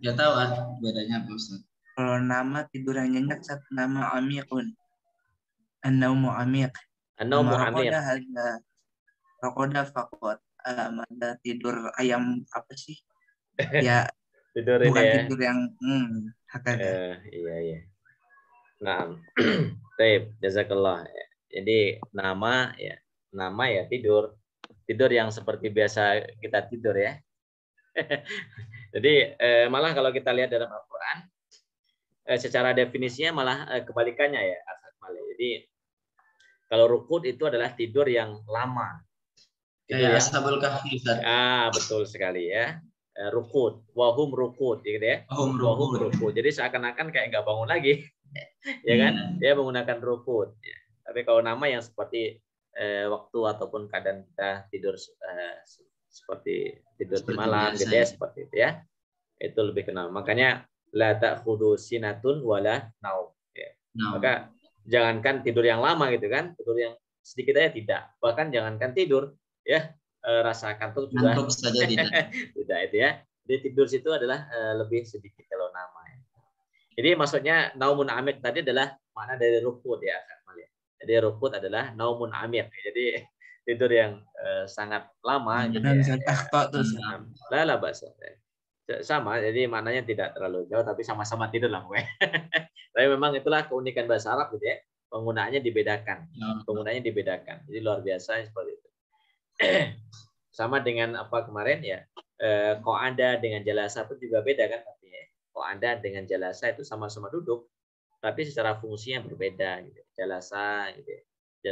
Gak tahu ah bedanya apa Ustaz. Kalau nama tidur hanya satu nama amiqun An-naumu amiq. An-naumu amiq. Raqada hanya raqada faqat um, ada tidur ayam apa sih? [laughs] Ya tidur bukan ya. tidur yang hmm, hakanya. Uh, eh, iya iya. Nah, [clears throat] taib jazakallah. Jadi nama ya nama ya tidur tidur yang seperti biasa kita tidur ya. [laughs] Jadi eh, malah kalau kita lihat dalam Al-Quran eh, secara definisinya malah eh, kebalikannya ya Jadi kalau rukun itu adalah tidur yang lama Kayak gitu ya. Ashabul Kahfi. Ah, betul sekali ya. Eh, rukun, wahum rukun, gitu ya. Wahum rukun. Wahum rukut. Jadi seakan-akan kayak nggak bangun lagi, [laughs] ya kan? Hmm. Dia menggunakan rukun. Ya. Tapi kalau nama yang seperti eh, waktu ataupun keadaan kita tidur eh, seperti tidur seperti di malam, biasa. gitu ya, seperti itu ya. Itu lebih kenal. Makanya la kudu sinatun wala nau Ya. No. Maka jangankan tidur yang lama gitu kan, tidur yang sedikit aja tidak. Bahkan jangankan tidur, ya eh, rasa kantuk juga kantuk saja [laughs] tidak itu ya jadi tidur situ adalah eh, lebih sedikit kalau nama ya. jadi maksudnya naumun amir tadi adalah mana dari rukut ya Kamal ya jadi rukut adalah naumun amir jadi tidur yang eh, sangat lama hmm. gitu ya. Hmm. lah bahasa. Ya. Sama, jadi maknanya tidak terlalu jauh tapi sama-sama tidur lah ya. gue. [laughs] tapi memang itulah keunikan bahasa Arab gitu ya. Penggunaannya dibedakan. Ya. Penggunaannya dibedakan. Jadi luar biasa seperti itu sama dengan apa kemarin ya eh, kok anda dengan jalasa itu juga beda kan tapi ya kok anda dengan jalasa itu sama-sama duduk tapi secara fungsinya berbeda gitu jalasa gitu ya.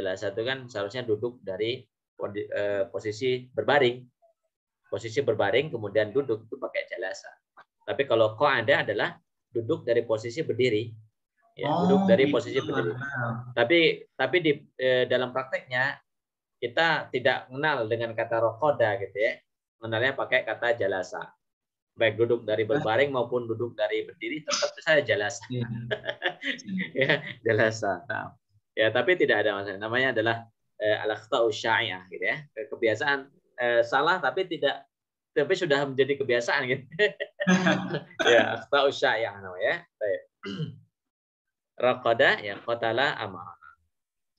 jalasa itu kan seharusnya duduk dari eh, posisi berbaring posisi berbaring kemudian duduk itu pakai jalasa tapi kalau kok anda adalah duduk dari posisi berdiri ya, oh, duduk dari gitu, posisi berdiri. Tapi tapi di eh, dalam prakteknya kita tidak mengenal dengan kata rokoda gitu ya. Mengenalnya pakai kata jalasa. Baik duduk dari berbaring maupun duduk dari berdiri tetap saja jalasa. Hmm. [laughs] ya, jalasa. ya, tapi tidak ada masalah. Namanya adalah eh, al gitu ya. Kebiasaan eh, salah tapi tidak tapi sudah menjadi kebiasaan gitu. [laughs] ya, akhtau syai'ah namanya. Baik. Raqada [clears throat] ya qatala amara.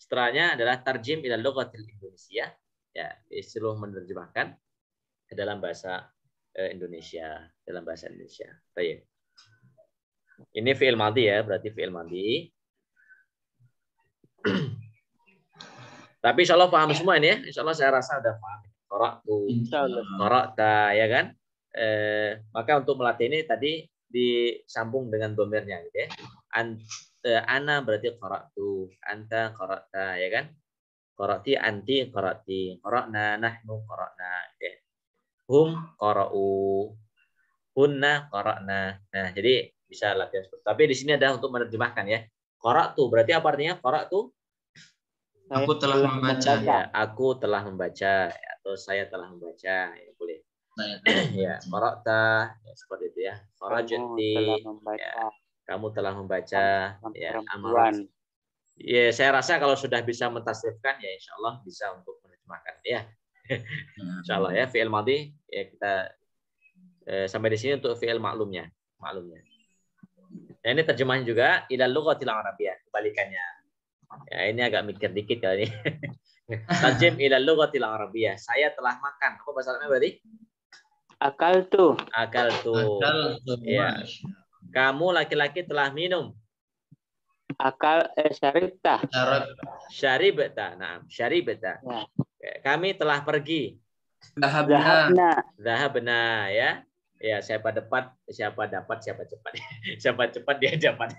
Setelahnya adalah tarjim ila lughatil Indonesia, ya, disuruh menerjemahkan ke dalam bahasa e, Indonesia, dalam bahasa Indonesia. Baik. Ini fi'il madhi ya, berarti fi'il madhi. Tapi insya Allah paham semua ini ya. Insya Allah saya rasa sudah paham. Koroktu, ta, ya kan? Eh, maka untuk melatih ini tadi disambung dengan domirnya gitu ya. An, eh, ana berarti qara'tu, anta qara'ta ya kan? Qara'ti anti qara'ti, qara'na nahnu qara'na. Ya. Hum qara'u. Hunna qara'na. Nah, jadi bisa latihan seperti Tapi di sini ada untuk menerjemahkan ya. Qara'tu berarti apa artinya? Qara'tu Aku telah membaca. Ya, aku telah membaca ya, atau saya telah membaca ya boleh. Saya [clears throat] ya, qara'ta ya, seperti itu ya. Qara'ati. Ya kamu telah membaca ya amalan. Ya, iya, saya rasa kalau sudah bisa mentasrifkan ya insya Allah bisa untuk menerjemahkan ya. Hmm. insya Allah ya fi'il madhi ya kita eh, sampai di sini untuk fi'il maklumnya, maklumnya. Ya, ini terjemahan juga ilal tilang arabiyah, kebalikannya. Ya, ini agak mikir dikit kali ini. [laughs] Tajim ilal tilang arabiyah. Saya telah makan. Apa bahasa Arabnya berarti? Akal tuh. Akal tuh. Akal tuh. Ya. Kamu laki-laki telah minum. Akal eh, syaribta. Syaribta. Nah, syaribta. Ya. Kami telah pergi. Zahabna. Zahabna ya. Ya, siapa dapat, siapa dapat, siapa cepat. [laughs] siapa cepat dia dapat.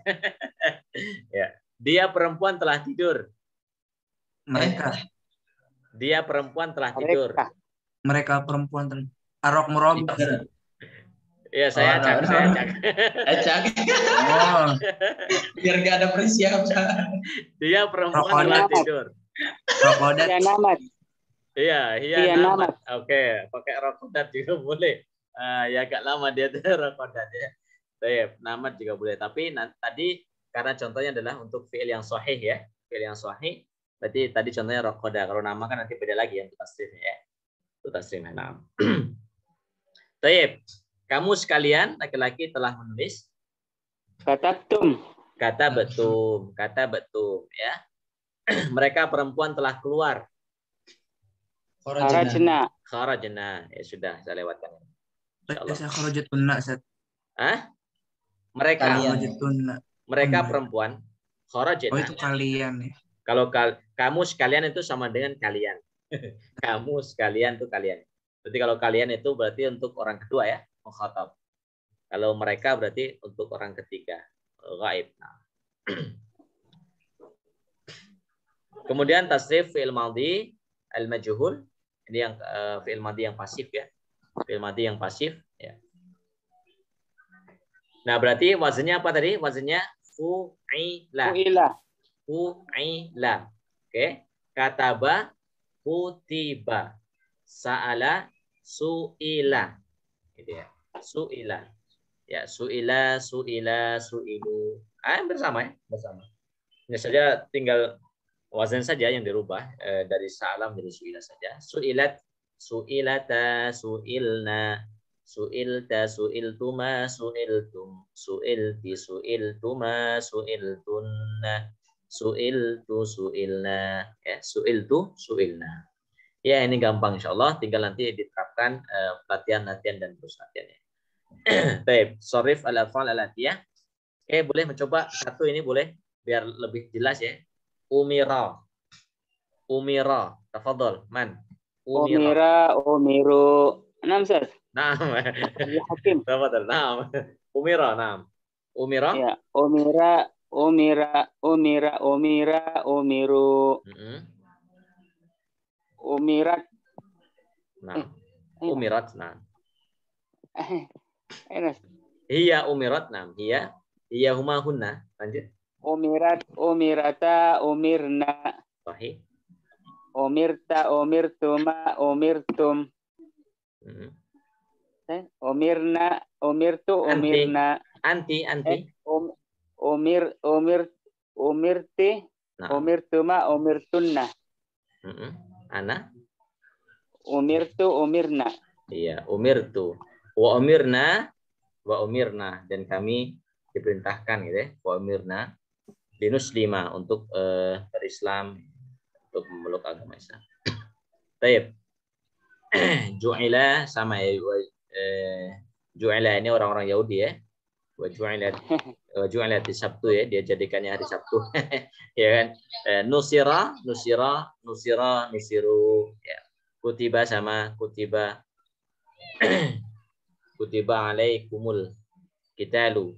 [laughs] ya. Dia perempuan telah tidur. Mereka. Dia perempuan telah Mereka. tidur. Mereka perempuan telah Arok merobak. Iya, saya oh, ajak, no, no. saya ajak. Ajak. Oh. Biar gak ada persiapan. Dia perempuan telah tidur. Rokodat. Iya, namat. Iya, iya, iya, namat. namat. Oke, okay. pakai rokodat juga boleh. Uh, ya agak lama dia tuh [laughs] rokodat ya. Baik, namat juga boleh. Tapi nanti, tadi karena contohnya adalah untuk fiil yang sahih ya. Fiil yang sahih. Berarti tadi contohnya rokoda. Kalau nama kan nanti beda lagi yang untuk tasrifnya ya. Untuk tasrifnya. nama. Baik. Kamu sekalian laki-laki telah menulis? Kata betum, Kata betum. Kata betum. Ya. [clears throat] Mereka perempuan telah keluar. Kharajna. Kharajna. Ya sudah, saya lewatkan. Saya kharajatun Ustaz. Hah? Mereka Kalian. Mereka perempuan. Kharajna. Oh, itu kalian ya. Kalau kal kamu sekalian itu sama dengan kalian. [laughs] kamu sekalian itu kalian. Berarti kalau kalian itu berarti untuk orang kedua ya mukhatab. Kalau mereka berarti untuk orang ketiga, gaib. Nah. [clears throat] Kemudian tasrif fi'il madhi al-majhul. Ini yang uh, fi'il madhi yang pasif ya. Fi'il madhi yang pasif ya. Nah, berarti wazannya apa tadi? Wazannya fu'ila. Fu'ila. Fu'ila. Oke. Okay. Kataba kutiba. Sa'ala su'ila. Gitu ya suila. Ya, suila, suila, suilu. Ah, bersama ya, bersama. Ini saja tinggal wazan saja yang dirubah eh, dari salam menjadi suila saja. Suilat, suilata, suilna, suilta, suiltuma, suiltum, suilti, suiltuma, suiltunna, suiltu, suilna, ya, suiltu, suilna. Ya, ini gampang insya Allah. Tinggal nanti diterapkan eh, pelatihan-latihan eh, dan terus latihannya Baik, sorif al-afal al ya. Oke, boleh mencoba satu ini boleh biar lebih jelas ya. Umira. Umira. Tafadhol, man. Umira, umira umiru. Naam, Ustaz. Naam. Hakim. Tafadhol, naam. Umira, naam. Umira? Ya, umira, umira, umira, umira, umiru. Mm-hmm. Umirat. Naam. umirat, naam. Eh. Iya Hiya umirat nam. Iya Hiya huma hunna. Lanjut. Umirat, umirata, umirna. Sahih. Umirta, umirtuma, umirtum. Hmm. Eh, umirna, umirtu, umirna. Anti, anti. Eh, um, umir, umir, umirti, nah. umirtuma, umirtunna. anak hmm. Ana? Umirtu, umirna. Iya, umirtu wa umirna wa umirna dan kami diperintahkan gitu ya wa umirna dinus lima untuk uh, berislam untuk memeluk agama Islam. [clears throat] Taib. [clears throat] Ju'ila sama ya eh, Ju'ila ini orang-orang Yahudi ya. Wa ju'ila wa ju'ila di Sabtu ya, dia jadikannya hari Sabtu. [laughs] ya kan? Eh, nusira, nusira, nusira, nusiru ya. Kutiba sama kutiba [clears throat] kutiba alaikumul kitalu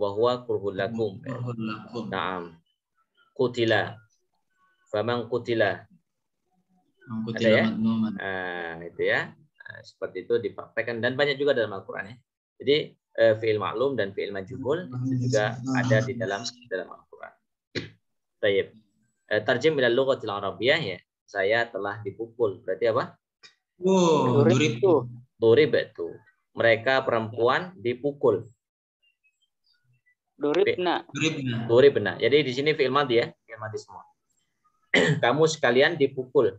wa huwa kurhul lakum. Naam. Kutila. Faman kutila. kutila Ada ya? Madluman. Ah, itu ya. Ah, seperti itu dipraktekkan dan banyak juga dalam Al-Qur'an ya. Jadi eh, fi'il maklum dan fi'il majhul itu juga ah. ada di dalam dalam Al-Qur'an. Tayyib. Eh, tarjim ila lughatil arabiyyah ya. Saya telah dipukul. Berarti apa? Wow, durib. Durib itu mereka perempuan dipukul. Duribna. Duribna. Jadi di sini fi'il madhi ya, fi'il madhi semua. [clears throat] Kamu sekalian dipukul.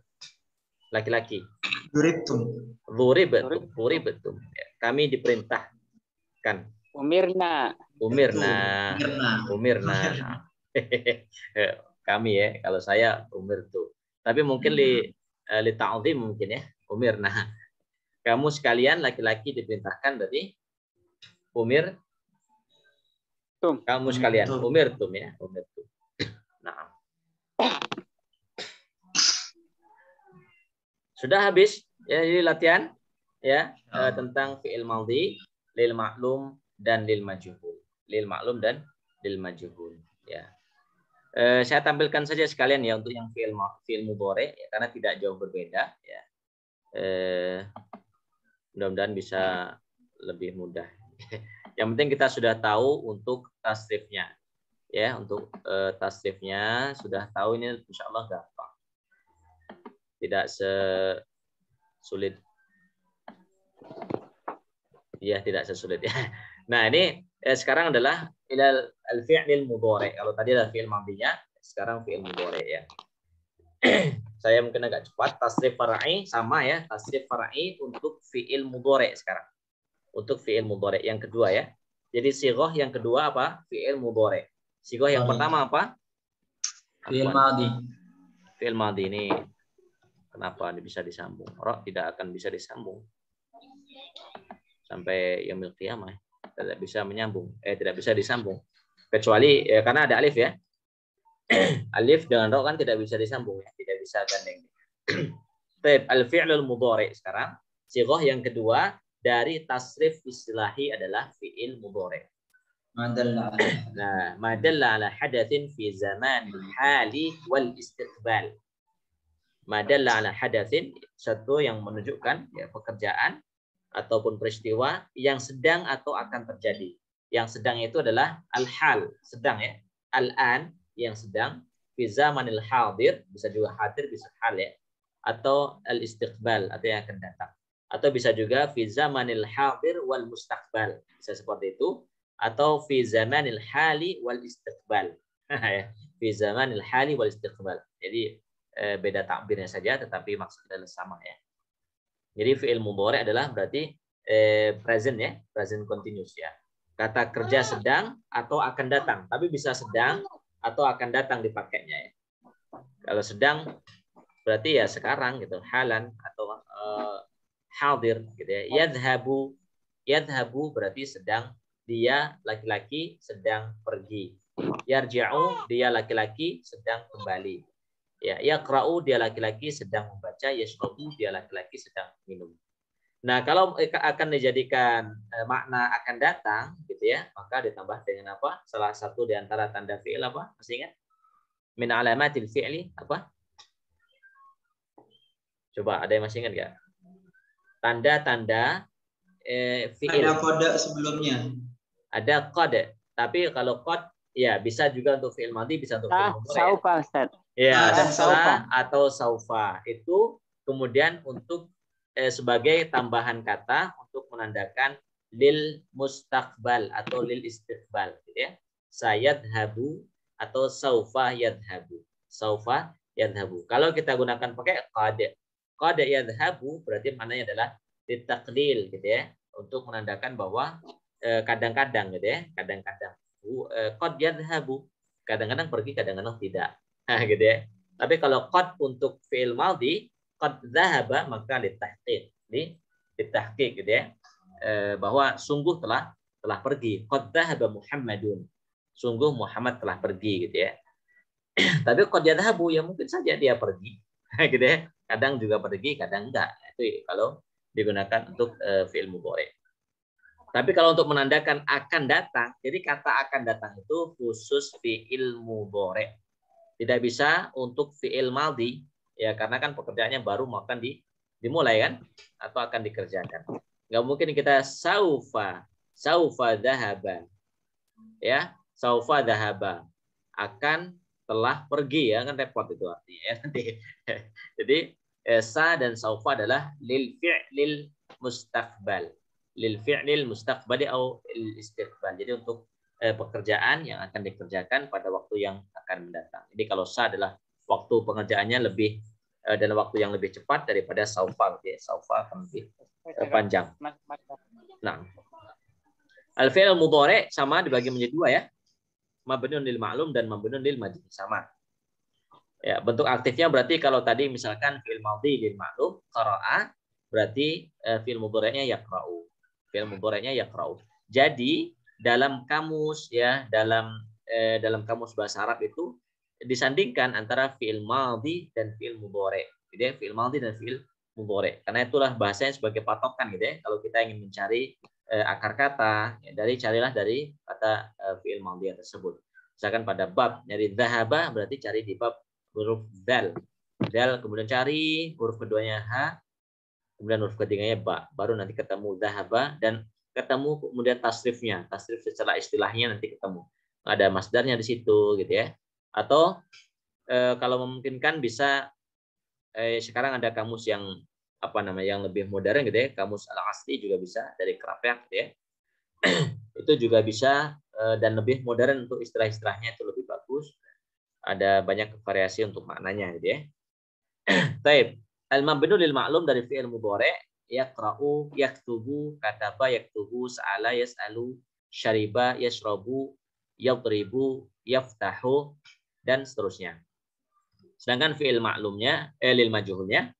Laki-laki. Duribtum. Duribtum. Duribtum. Ya, kami diperintahkan. Umirna. Umirna. Umirna. Umirna. [laughs] Kami ya, kalau saya umir tuh. Tapi mungkin li eh, li ta'udhi mungkin ya, umirna. Kamu sekalian laki-laki diperintahkan dari umir tum. Kamu sekalian tum. umir tum ya, umir tum. Nah. Sudah habis ya jadi latihan ya eh, nah. tentang fi'il madhi, lil maklum dan lil majhul. Lil maklum dan lil majhul ya. Eh, saya tampilkan saja sekalian ya untuk yang fi'il fi'il mudhari ya, karena tidak jauh berbeda ya. Eh, mudah-mudahan bisa lebih mudah. [laughs] Yang penting kita sudah tahu untuk tasrifnya. Ya, untuk uh, eh, tasrifnya sudah tahu ini insya Allah gampang. Tidak sesulit. Ya, tidak sesulit ya. [laughs] Nah, ini eh, sekarang adalah ilal al-fi'lil mudhari. Kalau tadi adalah fi'il mabinya, sekarang fi'il mudhari ya. [clears throat] saya mungkin agak cepat tasrif farai sama ya tasrif farai untuk fiil mudore sekarang untuk fiil mudore yang kedua ya jadi sigoh yang kedua apa fiil mudore sigoh yang pertama apa fiil madi fiil madi ini kenapa ini bisa disambung roh tidak akan bisa disambung sampai yamil qiyamah ya. tidak bisa menyambung eh tidak bisa disambung kecuali ya, karena ada alif ya [clears throat] alif dengan roh kan tidak bisa disambung ya bisa gandeng. Baik, al-fi'lul mudhari sekarang. Sigoh yang kedua dari tasrif istilahi adalah fi'il mudhari. Nah, madalla ala hadatsin fi zaman hali wal istiqbal. Madalla ala hadatsin satu yang menunjukkan ya, pekerjaan ataupun peristiwa yang sedang atau akan terjadi. Yang sedang itu adalah al-hal, sedang ya. Al-an yang sedang fi zamanil hadir, bisa juga hadir, bisa hal ya. Atau al-istiqbal, atau yang akan datang. Atau bisa juga fi zamanil hadir wal mustaqbal. Bisa seperti itu. Atau fi zamanil hali wal istiqbal. [laughs] Ya, fi zamanil hali wal istiqbal. Jadi eh, beda takbirnya saja, tetapi maksudnya sama ya. Jadi fi'il mudhari adalah berarti eh, present ya, present continuous ya. Kata kerja ah. sedang atau akan datang, tapi bisa sedang atau akan datang dipakainya ya. Kalau sedang berarti ya sekarang gitu, halan atau uh, hadir gitu ya. Yadhabu yadhabu berarti sedang dia laki-laki sedang pergi. Yarji'u dia laki-laki sedang kembali. Ya, yaqra'u dia laki-laki sedang membaca, yashrabu dia laki-laki sedang minum. Nah, kalau eh, akan dijadikan eh, makna akan datang, gitu ya, maka ditambah dengan apa? Salah satu di antara tanda fi'il apa? Masih ingat? Min alamatil fi'li apa? Coba ada yang masih ingat enggak? Tanda-tanda eh, fi'il. Ada kode sebelumnya. Ada kode. Tapi kalau kode, ya bisa juga untuk fi'il mati, bisa untuk fi'il ah, saufa, Ustaz. Ya, ah, saufa. atau saufa. Itu kemudian untuk eh, sebagai tambahan kata untuk menandakan lil mustaqbal atau lil istiqbal gitu ya. Sayadhabu atau saufa yadhabu. Saufa yadhabu. Kalau kita gunakan pakai qad. Qad yadhabu berarti maknanya adalah ditaklil gitu ya untuk menandakan bahwa eh, kadang-kadang gitu ya, kadang-kadang eh, qad yadhabu. Kadang-kadang pergi, kadang-kadang tidak. [laughs] Nah, gitu ya. Tapi kalau qad untuk fi'il maldi qad zahaba maka ditahqiq li ditahqiq gitu ya eh, bahwa sungguh telah telah pergi qad zahaba Muhammadun sungguh Muhammad telah pergi gitu ya [clears throat] tapi qad yadhabu ya mungkin saja dia pergi [laughs] gitu ya kadang juga pergi kadang enggak itu kalau digunakan untuk uh, fi'il mudhari tapi kalau untuk menandakan akan datang, jadi kata akan datang itu khusus fi'il mudhari. Tidak bisa untuk fi'il maldi ya karena kan pekerjaannya baru mau akan di, dimulai kan atau akan dikerjakan nggak mungkin kita saufa saufa dahaba ya saufa dahaba akan telah pergi ya kan repot itu artinya ya nanti [laughs] jadi eh, sa dan saufa adalah lil fi'lil mustaqbal lil fi'lil mustaqbali au istiqbal jadi untuk eh, pekerjaan yang akan dikerjakan pada waktu yang akan mendatang jadi kalau sa adalah waktu pengerjaannya lebih uh, dalam waktu yang lebih cepat daripada saufa ya. saufa lebih uh, panjang nah al fi'il sama dibagi menjadi dua ya mabnun lil ma'lum dan mabnun lil sama ya bentuk aktifnya berarti kalau tadi misalkan fi'il madhi lil ma'lum qara'a berarti uh, fi'il mudhari'nya yaqra'u fi'il mudhari'nya yaqra'u jadi dalam kamus ya dalam eh, dalam kamus bahasa Arab itu disandingkan antara fi'il maldi dan fi'il mubore, Gitu ya, fi'il maldi dan fi'il mubore. Karena itulah bahasanya sebagai patokan gitu ya. Kalau kita ingin mencari eh, akar kata, ya, dari carilah dari kata eh, fi'il maldi tersebut. Misalkan pada bab nyari dahaba berarti cari di bab huruf dal. Dal kemudian cari huruf keduanya ha, kemudian huruf ketiganya ba. Baru nanti ketemu dahaba dan ketemu kemudian tasrifnya. Tasrif secara istilahnya nanti ketemu. Ada masdarnya di situ gitu ya atau eh, kalau memungkinkan bisa eh, sekarang ada kamus yang apa namanya yang lebih modern gitu ya kamus al asli juga bisa dari Krapiak gitu ya [clears throat] itu juga bisa eh, dan lebih modern untuk istilah-istilahnya itu lebih bagus ada banyak variasi untuk maknanya gitu ya [clears throat] Taib al mabnu lil ma'lum dari fi'il mudhari yaqra'u yaktubu kataba yaktubu sa'ala yas'alu syariba yashrabu ya yaftahu dan seterusnya. Sedangkan fi'il maklumnya, eh, lil majuhulnya,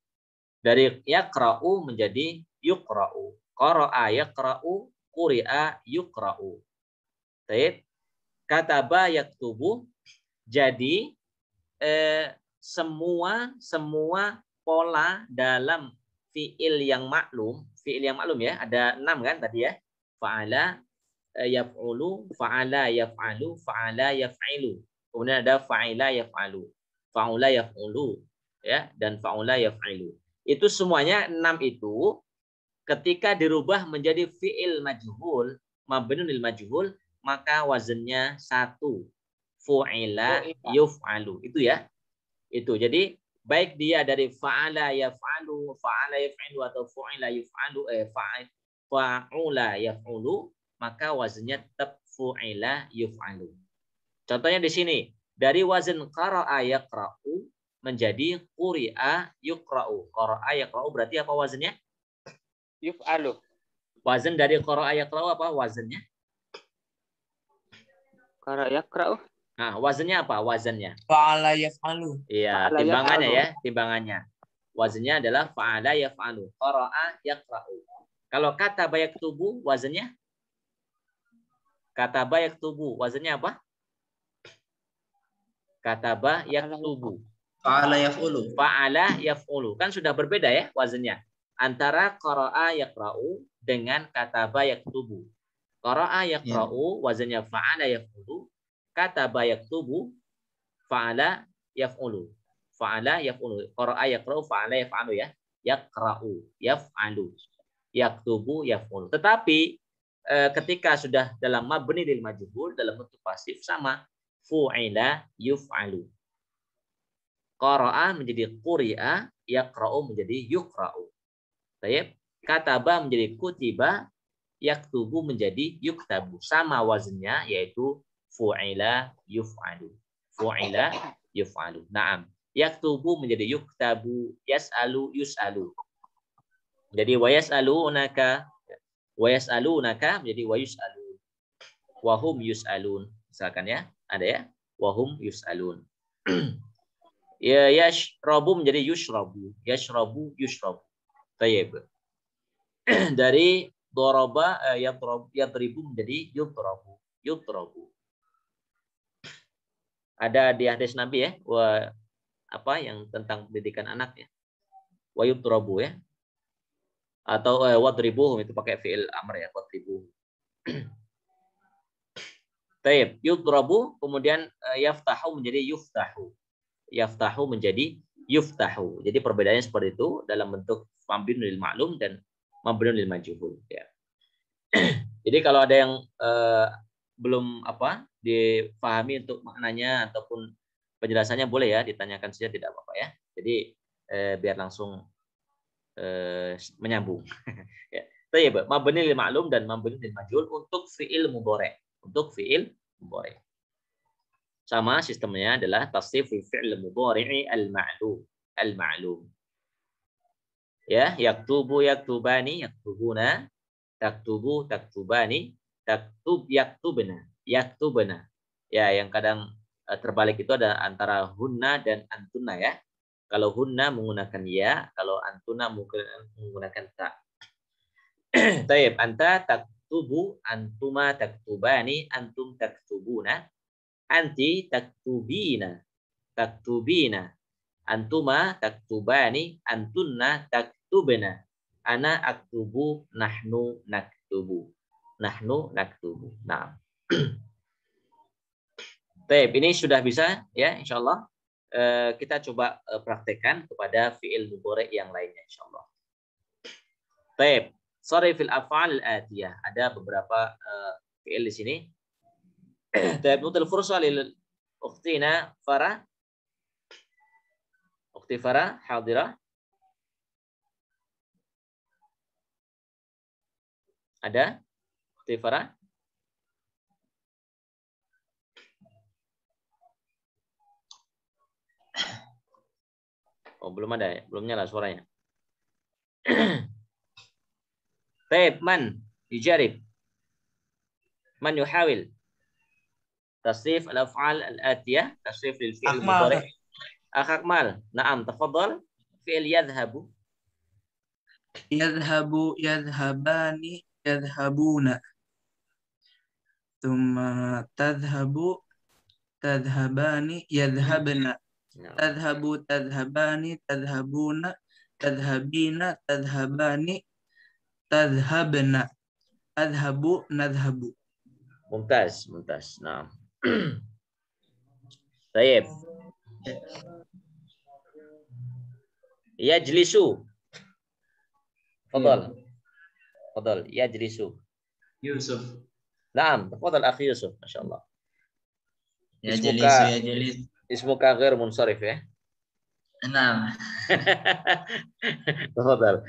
dari yakra'u menjadi yukra'u. Qara'a yakra'u, kuri'a yukra'u. Baik. Kataba yaktubu. Jadi eh, semua semua pola dalam fi'il yang maklum, fi'il yang maklum ya, ada enam kan tadi ya. Fa'ala eh, yaf'ulu, fa'ala yaf'alu, fa'ala yaf'ilu Kemudian ada fa'ila yaf'alu, fa'ula yaf'ulu, ya, dan fa'ula yaf'ilu. Itu semuanya enam itu ketika dirubah menjadi fi'il majhul, mabnunil majhul, maka wazannya satu. Fu'ila yuf'alu. Itu ya. Itu. Jadi baik dia dari fa'ala yaf'alu, fa'ala yaf'ilu atau fu'ila yuf'alu, eh, fa'ula yaf'ulu, maka wazannya tetap fu'ila yuf'alu. Contohnya di sini, dari wazan ayak yaqra'u menjadi quri'a yuqra'u. ayak yaqra'u berarti apa wazannya? alu Wazan dari ayak yaqra'u apa wazannya? ayak yaqra'u. Nah, wazannya apa? Wazannya? Fa'ala yaf'alu. Iya, fa timbangannya ya, timbangannya. Wazannya adalah fa'ala yaf'alu. ayak yaqra'u. Kalau kata bayak tubuh, wazannya? Kata bayak tubuh, wazannya apa? Kataba yaktubu. Fa'ala yaf'ulu. Fa'ala yaf'ulu. Kan sudah berbeda ya wazannya. Antara qara'a yaqra'u dengan kataba yaktubu. Qara'a ya. wazannya fa'ala yaf'ulu. Kataba yaktubu fa'ala yaf'ulu. Fa'ala yaf'ulu. Qara'a yaqra'u fa'ala yaf'alu ya. yaqra'u yaf'alu. Yaktubu, yaf'ulu. Tetapi eh, ketika sudah dalam mabni lil majhul dalam bentuk pasif sama fu'ila yuf'alu. Qara'a menjadi quri'a, yaqra'u menjadi yuqra'u. Baik, kataba menjadi kutiba, yaktubu menjadi yuktabu. Sama wazinnya yaitu fu'ila yuf'alu. Fu'ila yuf'alu. Naam. Yaktubu menjadi yuktabu, yas'alu yus'alu. Jadi wa yas'alunaka wa yas'alunaka menjadi wa yus'alun. Wahum yus'alun. Misalkan ya. Ada ya? Wahum yus'alun. ya yashrabu menjadi yushrabu. Yashrabu yushrabu. Tayyib. [clears throat] Dari doroba uh, eh, yatrob, ribu menjadi yutrabu. Yutrabu. Ada di hadis Nabi ya, wa, apa yang tentang pendidikan anak ya. Wa yutrabu ya. Atau eh, ribu itu pakai fi'il amr ya, ribu [clears throat] Taib. Yudrabu kemudian eh, yaftahu menjadi yuftahu. Yaftahu menjadi yuftahu. Jadi perbedaannya seperti itu dalam bentuk mabnun lil ma'lum dan mabnun lil majhul ya. [clears throat] Jadi kalau ada yang eh, belum apa difahami untuk maknanya ataupun penjelasannya boleh ya ditanyakan saja tidak apa-apa ya. Jadi eh, biar langsung eh, menyambung. [laughs] ya. Tayyib, mabni lil ma'lum dan mabni lil majhul untuk fi'il mudhari untuk fi'il mudhari. Sama sistemnya adalah tasrif fi fi'il mudhari'i al-ma'lum. Al-ma'lum. Ya, yaktubu yaktubani yaktubuna taktubu taktubani taktub yaktubna yaktubna. Ya, yang kadang eh, terbalik itu ada antara hunna dan antuna ya. Kalau hunna menggunakan ya, kalau antuna menggunakan tak, [clears throat] Taib, anta tak aktubu antuma taktubani antum taktubuna anti taktubina taktubina antuma taktubani antunna taktubina ana aktubu nahnu naktubu nahnu naktubu nah [clears throat] Baik, ini sudah bisa ya insyaallah eh, kita coba eh, praktekkan kepada fiil mudhari yang lainnya insyaallah Baik, Sorry fil af'al atiyah. Ada beberapa uh, fi'il di sini. Tabnutul fursa lil ukhtina Farah. Ukhti Farah hadirah. Ada? Ukhti Farah? Oh, belum ada ya? Belum nyala suaranya. [clears throat] Taib, man yujarib. Man yuhawil. Tasrif al-af'al al-atiyah. Tasrif lil-fi'il mudarih. Akhakmal. Naam, tafadhal. Fi'il yadhabu. Yadhabu, yadhabani, yadhabuna. Thumma tadhabu, tadhabani, yadhabna. Tadhabu, tadhabani, tadhabuna, tadhabina, tadhabani, tadhabna adhabu nadhabu mumtaz mumtaz nah [clears throat] tayyib yajlisu tafadhal iya. tafadhal yajlisu yusuf Naam, tafadhal akhi Yusuf, Allah. Ya jelis, ya jelis. Ismuka ghair munsharif ya. Naam. [laughs] Tafadhal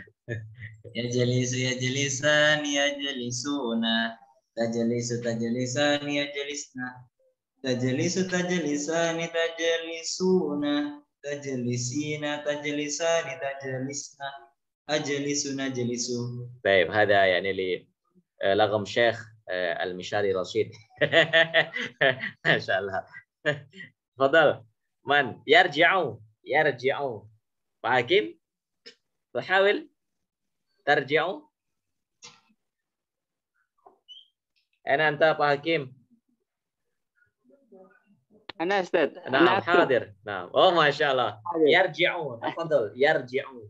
ya jalisu ya jalisan ya jalisuna tajalisu tajalisan ya jalisna tajalisu tajalisan tajalisuna tajalisina tajalisan tajalisna ajalisuna jalisu طيب هذا يعني لغم شيخ المشاري رشيد ما شاء الله تفضل من يرجعون يرجعون فهكيم تحاول Tarjau. Ananta Pak Hakim. Ana Ustaz. Nah, hadir. Nah, oh Masya Allah. Yarji'u. Tafadol. Yarji'u.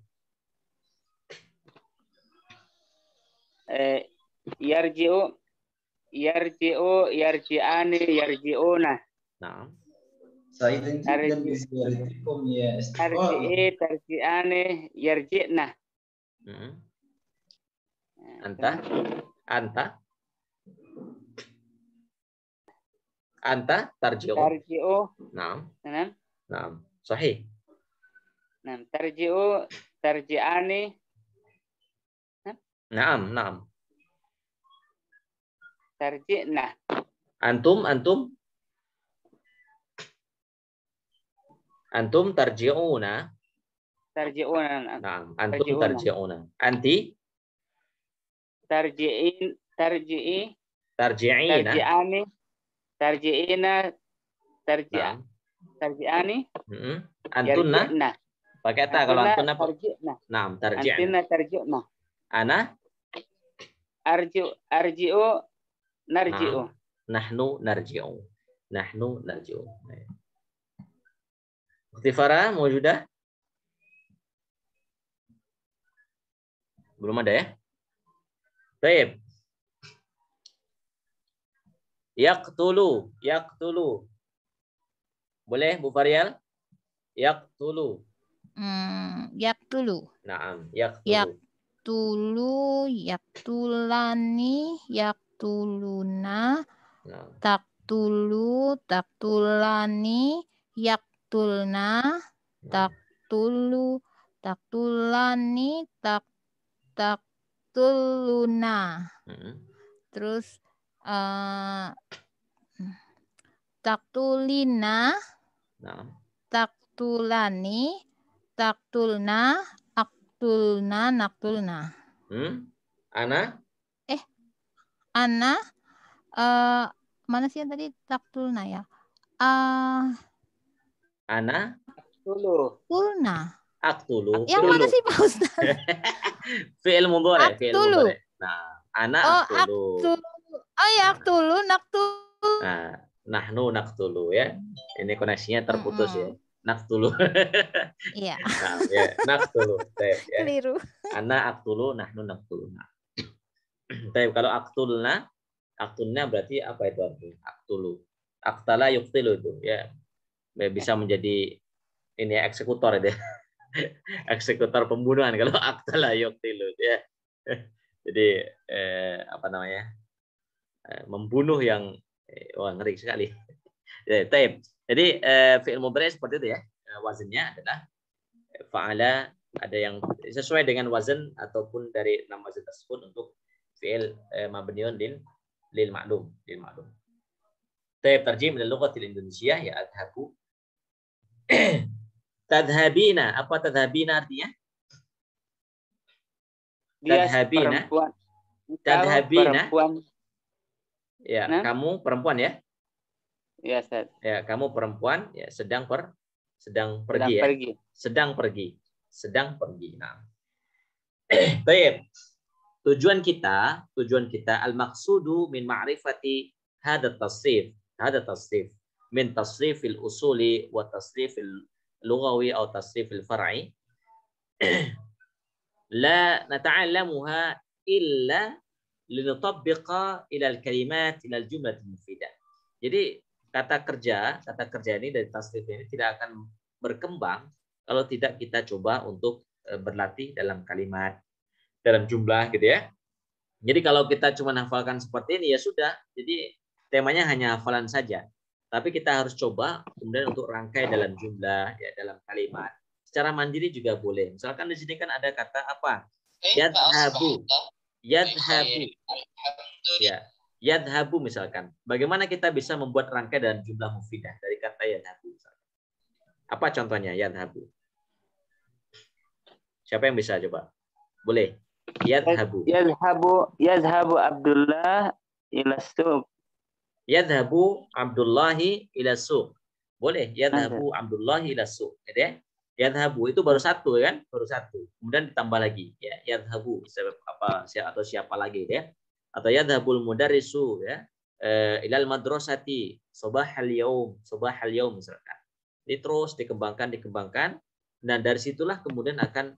Eh, yarji'u. Yarji'u. Yarji'ani. Yarji'una. Nah. Saya tentu kan bisa Anta. Anta. Anta tarji'u. Tarji'u. Naam. Naam. Naam. Sahih. Naam. Tarji'u. Tarji'ani. Naam. Naam. Tarji'na. Antum. Antum. Antum tarji'una. Tarji'una. Nah. Naam. Antum tarji'una. Anti tarji'in tarji'i tarji'ina tarji'ani tarji'ina tarji'a tarji'ani heeh mm-hmm. antunna pakai ta kalau antunna tarji'na naam tarji'na antunna tarji'na ana arju arji'u narji'u nahnu narji'u nahnu narji'u Tifara, mau sudah? Belum ada ya? Taib. Yaqtulu, yaqtulu. Boleh Bu Farial? Yaqtulu. Hmm, yaqtulu. Naam, yaqtulu. Yaqtulu, yaqtulani, yaqtuluna, Taqtulu, taqtulani, yaqtulna. yaktulna, taktulu, taktulani, tak tak tuluna. Hmm. Terus uh, eh, taktulina, nah. taktulani, taktulna, aktulna, naktulna. Hmm? Ana? Eh, Ana, uh, mana sih yang tadi taktulna ya? Uh, Ana? Taktulu. Aktulu. Yang mana sih Pak Ustaz? fi'il mudhari, fi'il mudhari. Nah, ana oh, aktulu. Oh ya, aktulu, naktulu. Nah, nahnu naktulu ya. Ini koneksinya terputus mm -hmm. ya. Naktulu. [laughs] Iya. nah, ya, naktulu. Taip, ya. Keliru. Ana aktulu, nahnu naktulu. Nah. Taip, [clears throat] kalau aktulna, aktulna berarti apa itu artinya? Aktulu. Aktala yuktilu itu ya. Bisa iya. menjadi ini ya, eksekutor Ya [laughs] eksekutor pembunuhan kalau akta [laughs] layok tilut ya jadi eh, apa namanya eh, membunuh yang eh, wah ngeri sekali jadi [laughs] ya, jadi eh, fiil mudhari seperti itu ya eh, wazannya adalah eh, faala ada yang sesuai dengan wazan ataupun dari nama wazan tersebut untuk fiil eh, mabniun lil lil ma'lum lil ma'lum taib terjemah dari Indonesia ya adhaku [clears throat] Tadhabina. Apa tadhabina artinya? tadhabina. Tadhabina. Ya, nah? kamu perempuan ya? Ya, Seth. Ya, kamu perempuan ya sedang per sedang pergi sedang ya. Pergi. Sedang pergi. Sedang pergi. Nah. [clears throat] Baik. Tujuan kita, tujuan kita al-maqsudu min ma'rifati hada tasrif, hada tasrif min tasrifil usuli wa tasrifil lughawi atau tasrif al-far'i la nata'allamuha illa linatabbiqa ila al-kalimat ila al-jumlah mufidah. Jadi kata kerja, kata kerja ini dari tasrif ini tidak akan berkembang kalau tidak kita coba untuk eh, berlatih dalam kalimat dalam jumlah gitu ya. Jadi kalau kita cuma hafalkan seperti ini ya sudah. Jadi temanya hanya hafalan saja. Tapi kita harus coba kemudian untuk rangkai dalam jumlah, ya dalam kalimat. Secara mandiri juga boleh. Misalkan di sini kan ada kata apa? Eh, yadhabu. Yadhabu. Ya. Yadhabu misalkan. Bagaimana kita bisa membuat rangkai dalam jumlah mufidah dari kata yadhabu misalkan. Apa contohnya yadhabu? Siapa yang bisa coba? Boleh. Yadhabu. Yadhabu, yadhabu Abdullah ila suq. Yadhabu Abdullahi ila suq. Boleh. Yadhabu Abdullahi ila suq. Gitu ya. Yadhabu itu baru satu ya kan? Baru satu. Kemudian ditambah lagi. Ya. Yadhabu. Siapa, apa, siapa, atau siapa lagi gitu ya. Atau yadhabul mudarisu. Ya. E, ilal madrasati. Sobah hal yaum. Sobah hal yaum. Misalkan. Ini terus dikembangkan, dikembangkan. Nah, dari situlah kemudian akan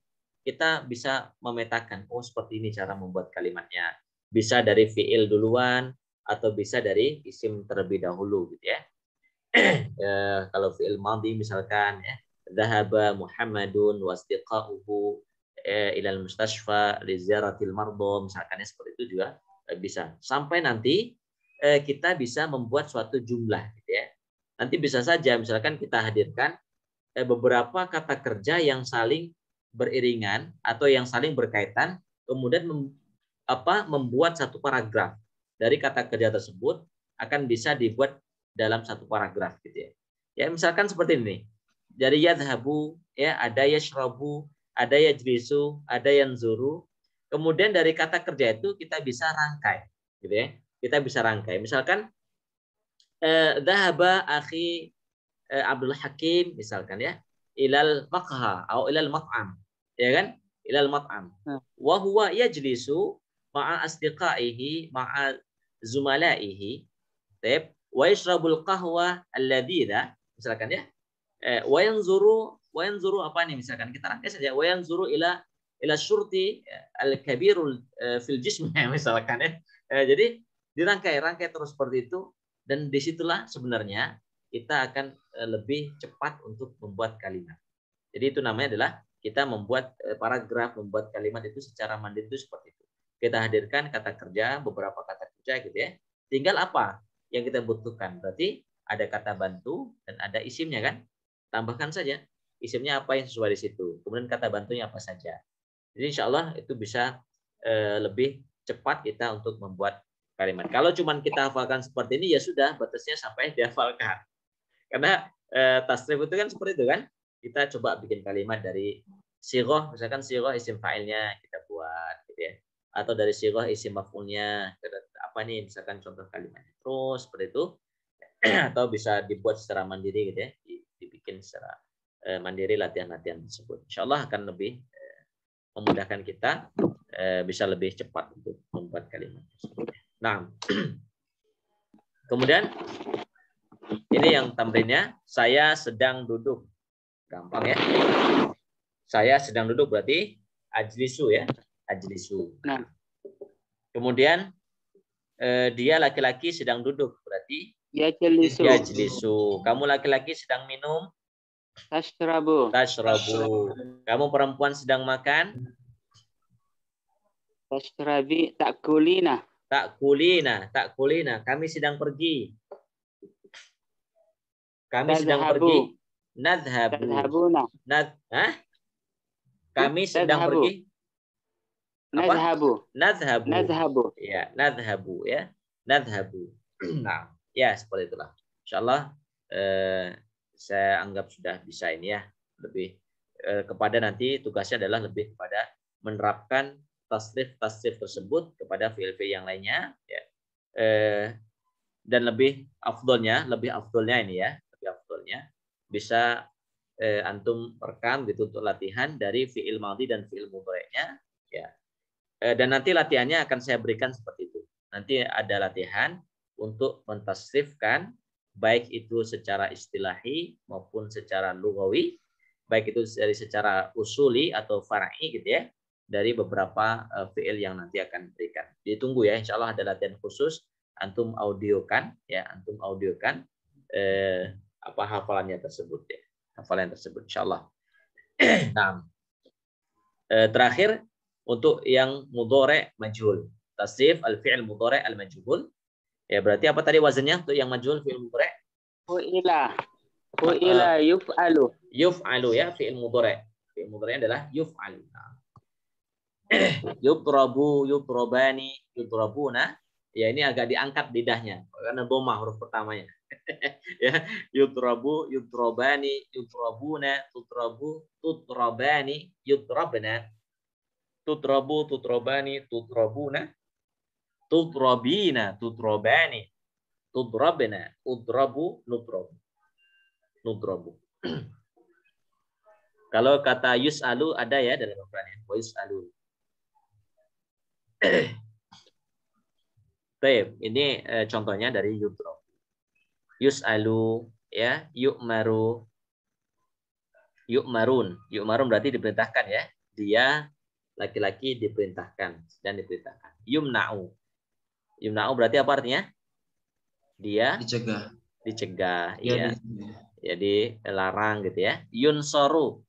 kita bisa memetakan, oh seperti ini cara membuat kalimatnya. Bisa dari fi'il duluan, atau bisa dari isim terlebih dahulu gitu ya. [clears throat] ya kalau fi'il madhi misalkan ya dhahaba Muhammadun wasdiqa'uhu eh, ya, ilal mustashfa li ziyaratil mardha misalkan ya, seperti itu juga e, bisa. Sampai nanti e, kita bisa membuat suatu jumlah gitu ya. Nanti bisa saja misalkan kita hadirkan e, beberapa kata kerja yang saling beriringan atau yang saling berkaitan kemudian mem, apa membuat satu paragraf dari kata kerja tersebut akan bisa dibuat dalam satu paragraf gitu ya. Ya misalkan seperti ini. Dari yadhabu ya ada yashrabu, ada yajlisu, ada yang yanzuru. Kemudian dari kata kerja itu kita bisa rangkai gitu ya. Kita bisa rangkai. Misalkan eh dahaba akhi eh, Abdul Hakim misalkan ya ilal makha atau ilal mat'am. Ya kan? Ilal mat'am. Hmm. Wa huwa yajlisu ma'a asdiqaihi ma'a zumala'ihi. Taib. Wa yashrabul qahwa alladhida. Misalkan ya. Eh, wa yanzuru wa yanzuru apa nih misalkan kita rangkai saja wa yanzuru ila ila syurti eh, al kabirul eh, fil jism [laughs] misalkan ya. Jadi dirangkai rangkai terus seperti itu dan disitulah sebenarnya kita akan lebih cepat untuk membuat kalimat. Jadi itu namanya adalah kita membuat paragraf, membuat kalimat itu secara mandiri itu seperti itu. Kita hadirkan kata kerja, beberapa kata kerja gitu ya. Tinggal apa yang kita butuhkan. Berarti ada kata bantu dan ada isimnya kan. Tambahkan saja isimnya apa yang sesuai di situ. Kemudian kata bantunya apa saja. Jadi insya Allah itu bisa eh, lebih cepat kita untuk membuat kalimat. Kalau cuma kita hafalkan seperti ini ya sudah batasnya sampai dihafalkan. Karena e, tasrif itu kan seperti itu kan. Kita coba bikin kalimat dari siroh, misalkan siroh isim failnya kita buat gitu ya atau dari sirah isi mafulnya apa nih misalkan contoh kalimatnya terus seperti itu [clears throat] atau bisa dibuat secara mandiri gitu ya dibikin secara eh, mandiri latihan-latihan tersebut insya Allah akan lebih eh, memudahkan kita eh, bisa lebih cepat untuk membuat kalimat tersebut. Nah, [clears throat] kemudian ini yang tamrinnya saya sedang duduk gampang ya saya sedang duduk berarti ajlisu ya ajlisu. Nah. Kemudian eh, dia laki-laki sedang duduk berarti yajlisu. Yajlisu. Kamu laki-laki sedang minum? Tashrabu. Tashrabu. Kamu perempuan sedang makan? tak kulina. Tak kulina, tak kulina. Kami sedang pergi. Kami Tadhabu. sedang pergi. Nadhabu. Nadhabuna. Nad, Kami sedang Tadhabu. pergi Nadhabu. Nadhabu. Nadhabu. Iya, ya, nadhabu ya. Nadhabu. nah, ya seperti itulah. Insyaallah eh, saya anggap sudah bisa ini ya lebih eh, kepada nanti tugasnya adalah lebih kepada menerapkan tasrif tasrif tersebut kepada fiil yang lainnya ya. Eh, dan lebih afdolnya, lebih afdolnya ini ya, lebih afdolnya bisa eh, antum rekam gitu untuk latihan dari fiil madhi dan fiil mudhari'nya ya Eh, dan nanti latihannya akan saya berikan seperti itu. Nanti ada latihan untuk mentasrifkan baik itu secara istilahi maupun secara lugawi, baik itu dari secara usuli atau farai gitu ya, dari beberapa uh, fi'il yang nanti akan diberikan. Ditunggu ya, insya Allah ada latihan khusus antum audiokan ya, antum audiokan eh, apa hafalannya tersebut ya, hafalan tersebut insya Allah. [clears throat] nah, eh, terakhir untuk yang mudhari majhul. tasif al-fi'il mudhari al-majhul. Ya, berarti apa tadi wazannya untuk yang majhul fi'il mudhari? Fu'ila. Ah, Fu'ila ah. yuf'alu. Yuf'alu ya fi'il mudhari. Fi'il mudore adalah yuf'alu. [clears throat] yudrabu, yudrabani, yudrabuna. Ya, ini agak diangkat lidahnya karena doma huruf pertamanya. [laughs] ya, yutrabu yudrabani, yudrabuna, tutrabu, tutrabani, yutrabna tutrabu, tutrobani, tutrobuna, tutrobina, tutrobani, tudrabna, udrabu, nudrabu. nutrobu [clears throat] Kalau kata yus'alu ada ya dalam Al-Qur'an Yus ya. yus'alu. [clears throat] Baik, ini eh, contohnya dari Yus Yus'alu ya, marun yuk marun berarti diperintahkan ya. Dia laki-laki diperintahkan dan diperintahkan. Yumna'u. Yumna'u berarti apa artinya? Dia dicegah. Dicegah, ya. Iya. iya. Jadi larang gitu ya. Yunsoru.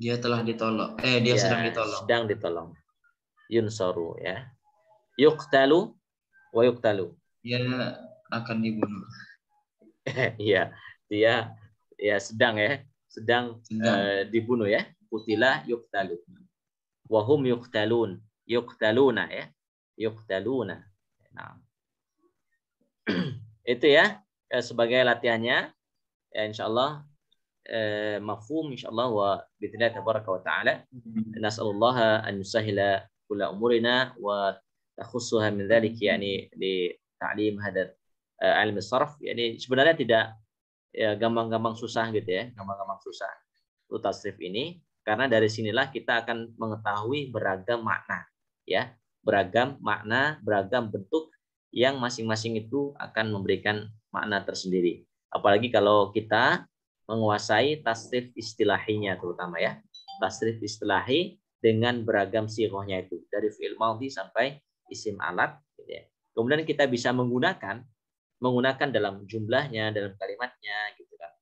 Dia telah ditolong. Eh, dia, dia sedang ditolong. Sedang ditolong. Yunsoru ya. Yuktalu wa yuktalu. Dia akan dibunuh. [laughs] Iya, dia ya sedang ya, sedang, sedang. Uh, dibunuh ya kutila yuktalun. Wahum yuktalun. Yuktaluna ya. Yuktaluna. Nah. [clears throat] Itu ya eh, sebagai latihannya. Ya, insya Allah eh, mafhum insya Allah wa bidnillah tabaraka wa ta'ala. nasallallah an yusahila kula umurina wa takhusuha min dhalik yani li ta'lim hadar uh, eh, ilmu sarf. Yani sebenarnya tidak ya gampang-gampang susah gitu ya, gampang-gampang susah. Itu tasrif ini karena dari sinilah kita akan mengetahui beragam makna ya beragam makna beragam bentuk yang masing-masing itu akan memberikan makna tersendiri apalagi kalau kita menguasai tasrif istilahinya terutama ya tasrif istilahi dengan beragam sirohnya itu dari fi'il maudhi sampai isim alat gitu ya. kemudian kita bisa menggunakan menggunakan dalam jumlahnya dalam kalimatnya gitu kan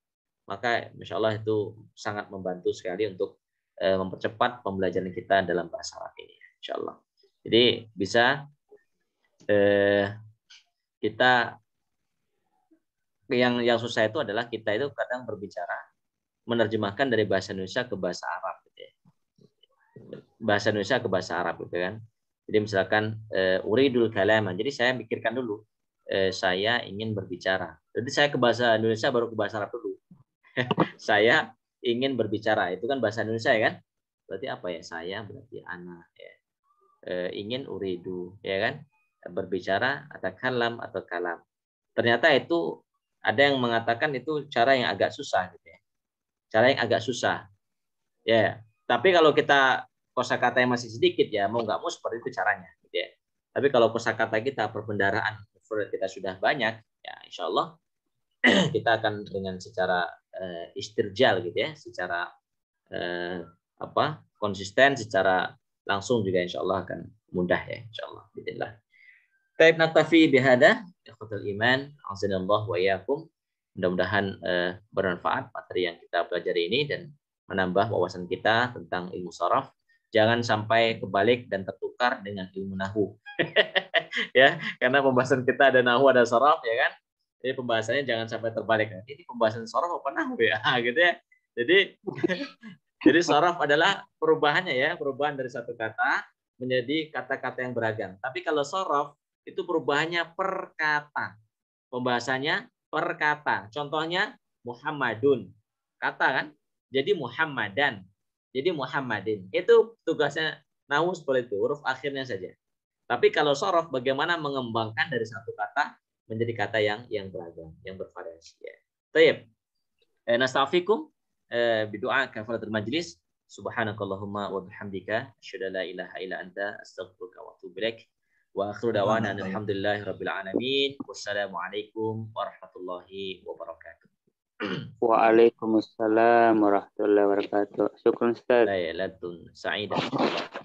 maka insya Allah itu sangat membantu sekali untuk Eh, mempercepat pembelajaran kita dalam bahasa Arab ini, insya Allah. Jadi bisa eh, kita yang yang susah itu adalah kita itu kadang berbicara menerjemahkan dari bahasa Indonesia ke bahasa Arab, gitu ya. bahasa Indonesia ke bahasa Arab gitu kan. Jadi misalkan eh, uridul kalaman. Jadi saya pikirkan dulu eh, saya ingin berbicara. Jadi saya ke bahasa Indonesia baru ke bahasa Arab dulu. [laughs] saya ingin berbicara itu kan bahasa Indonesia ya kan berarti apa ya saya berarti anak ya e, ingin uridu ya kan berbicara atau kalam atau kalam ternyata itu ada yang mengatakan itu cara yang agak susah gitu ya cara yang agak susah ya tapi kalau kita kosakata yang masih sedikit ya mau nggak mau seperti itu caranya gitu ya tapi kalau kosakata kita perbendaraan kita sudah banyak ya insya Allah [clears throat] kita akan dengan secara uh, istirjal gitu ya, secara uh, apa konsisten, secara langsung juga insya Allah akan mudah ya insya Allah. Bismillah. Taib naktafi bihada ikhutul iman azanallah wa yakum. Mudah-mudahan uh, bermanfaat materi yang kita pelajari ini dan menambah wawasan kita tentang ilmu saraf. Jangan sampai kebalik dan tertukar dengan ilmu nahu. [laughs] ya, karena pembahasan kita ada nahu ada saraf ya kan. Jadi pembahasannya jangan sampai terbalik. Ini pembahasan sorof apa nahu ya? [laughs] Ah, gitu ya. Jadi [laughs] jadi sorof adalah perubahannya ya, perubahan dari satu kata menjadi kata-kata yang beragam. Tapi kalau sorof itu perubahannya per kata. Pembahasannya per kata. Contohnya Muhammadun. Kata kan? Jadi Muhammadan. Jadi Muhammadin. Itu tugasnya nahu seperti itu, huruf akhirnya saja. Tapi kalau sorof bagaimana mengembangkan dari satu kata menjadi kata yang yang beragam, yang bervariasi. Ya. Taib. Eh, nastafikum eh, bidu'a kafaratul majlis. Subhanakallahumma wa bihamdika asyhadu ilaha ila anta Astagfirullah wa tubilek. Wa akhiru da'wana alhamdulillah rabbil alamin. Wassalamualaikum warahmatullahi wabarakatuh. Waalaikumsalam warahmatullahi wabarakatuh. Syukran Ustaz. Lailatul sa'idah.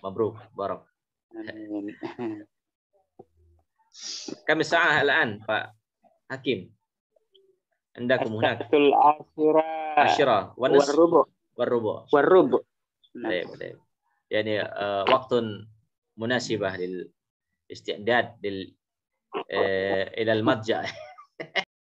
Mabruk. Barak. Amin. [laughs] Kami sa'ah al-an, Pak Hakim. Anda kemudian. Asyratul asyra. Asyra. Warubu. Warubu. Warubu. Baik, baik. Yani uh, waktun munasibah lil isti'dad lil uh, eh, ila madja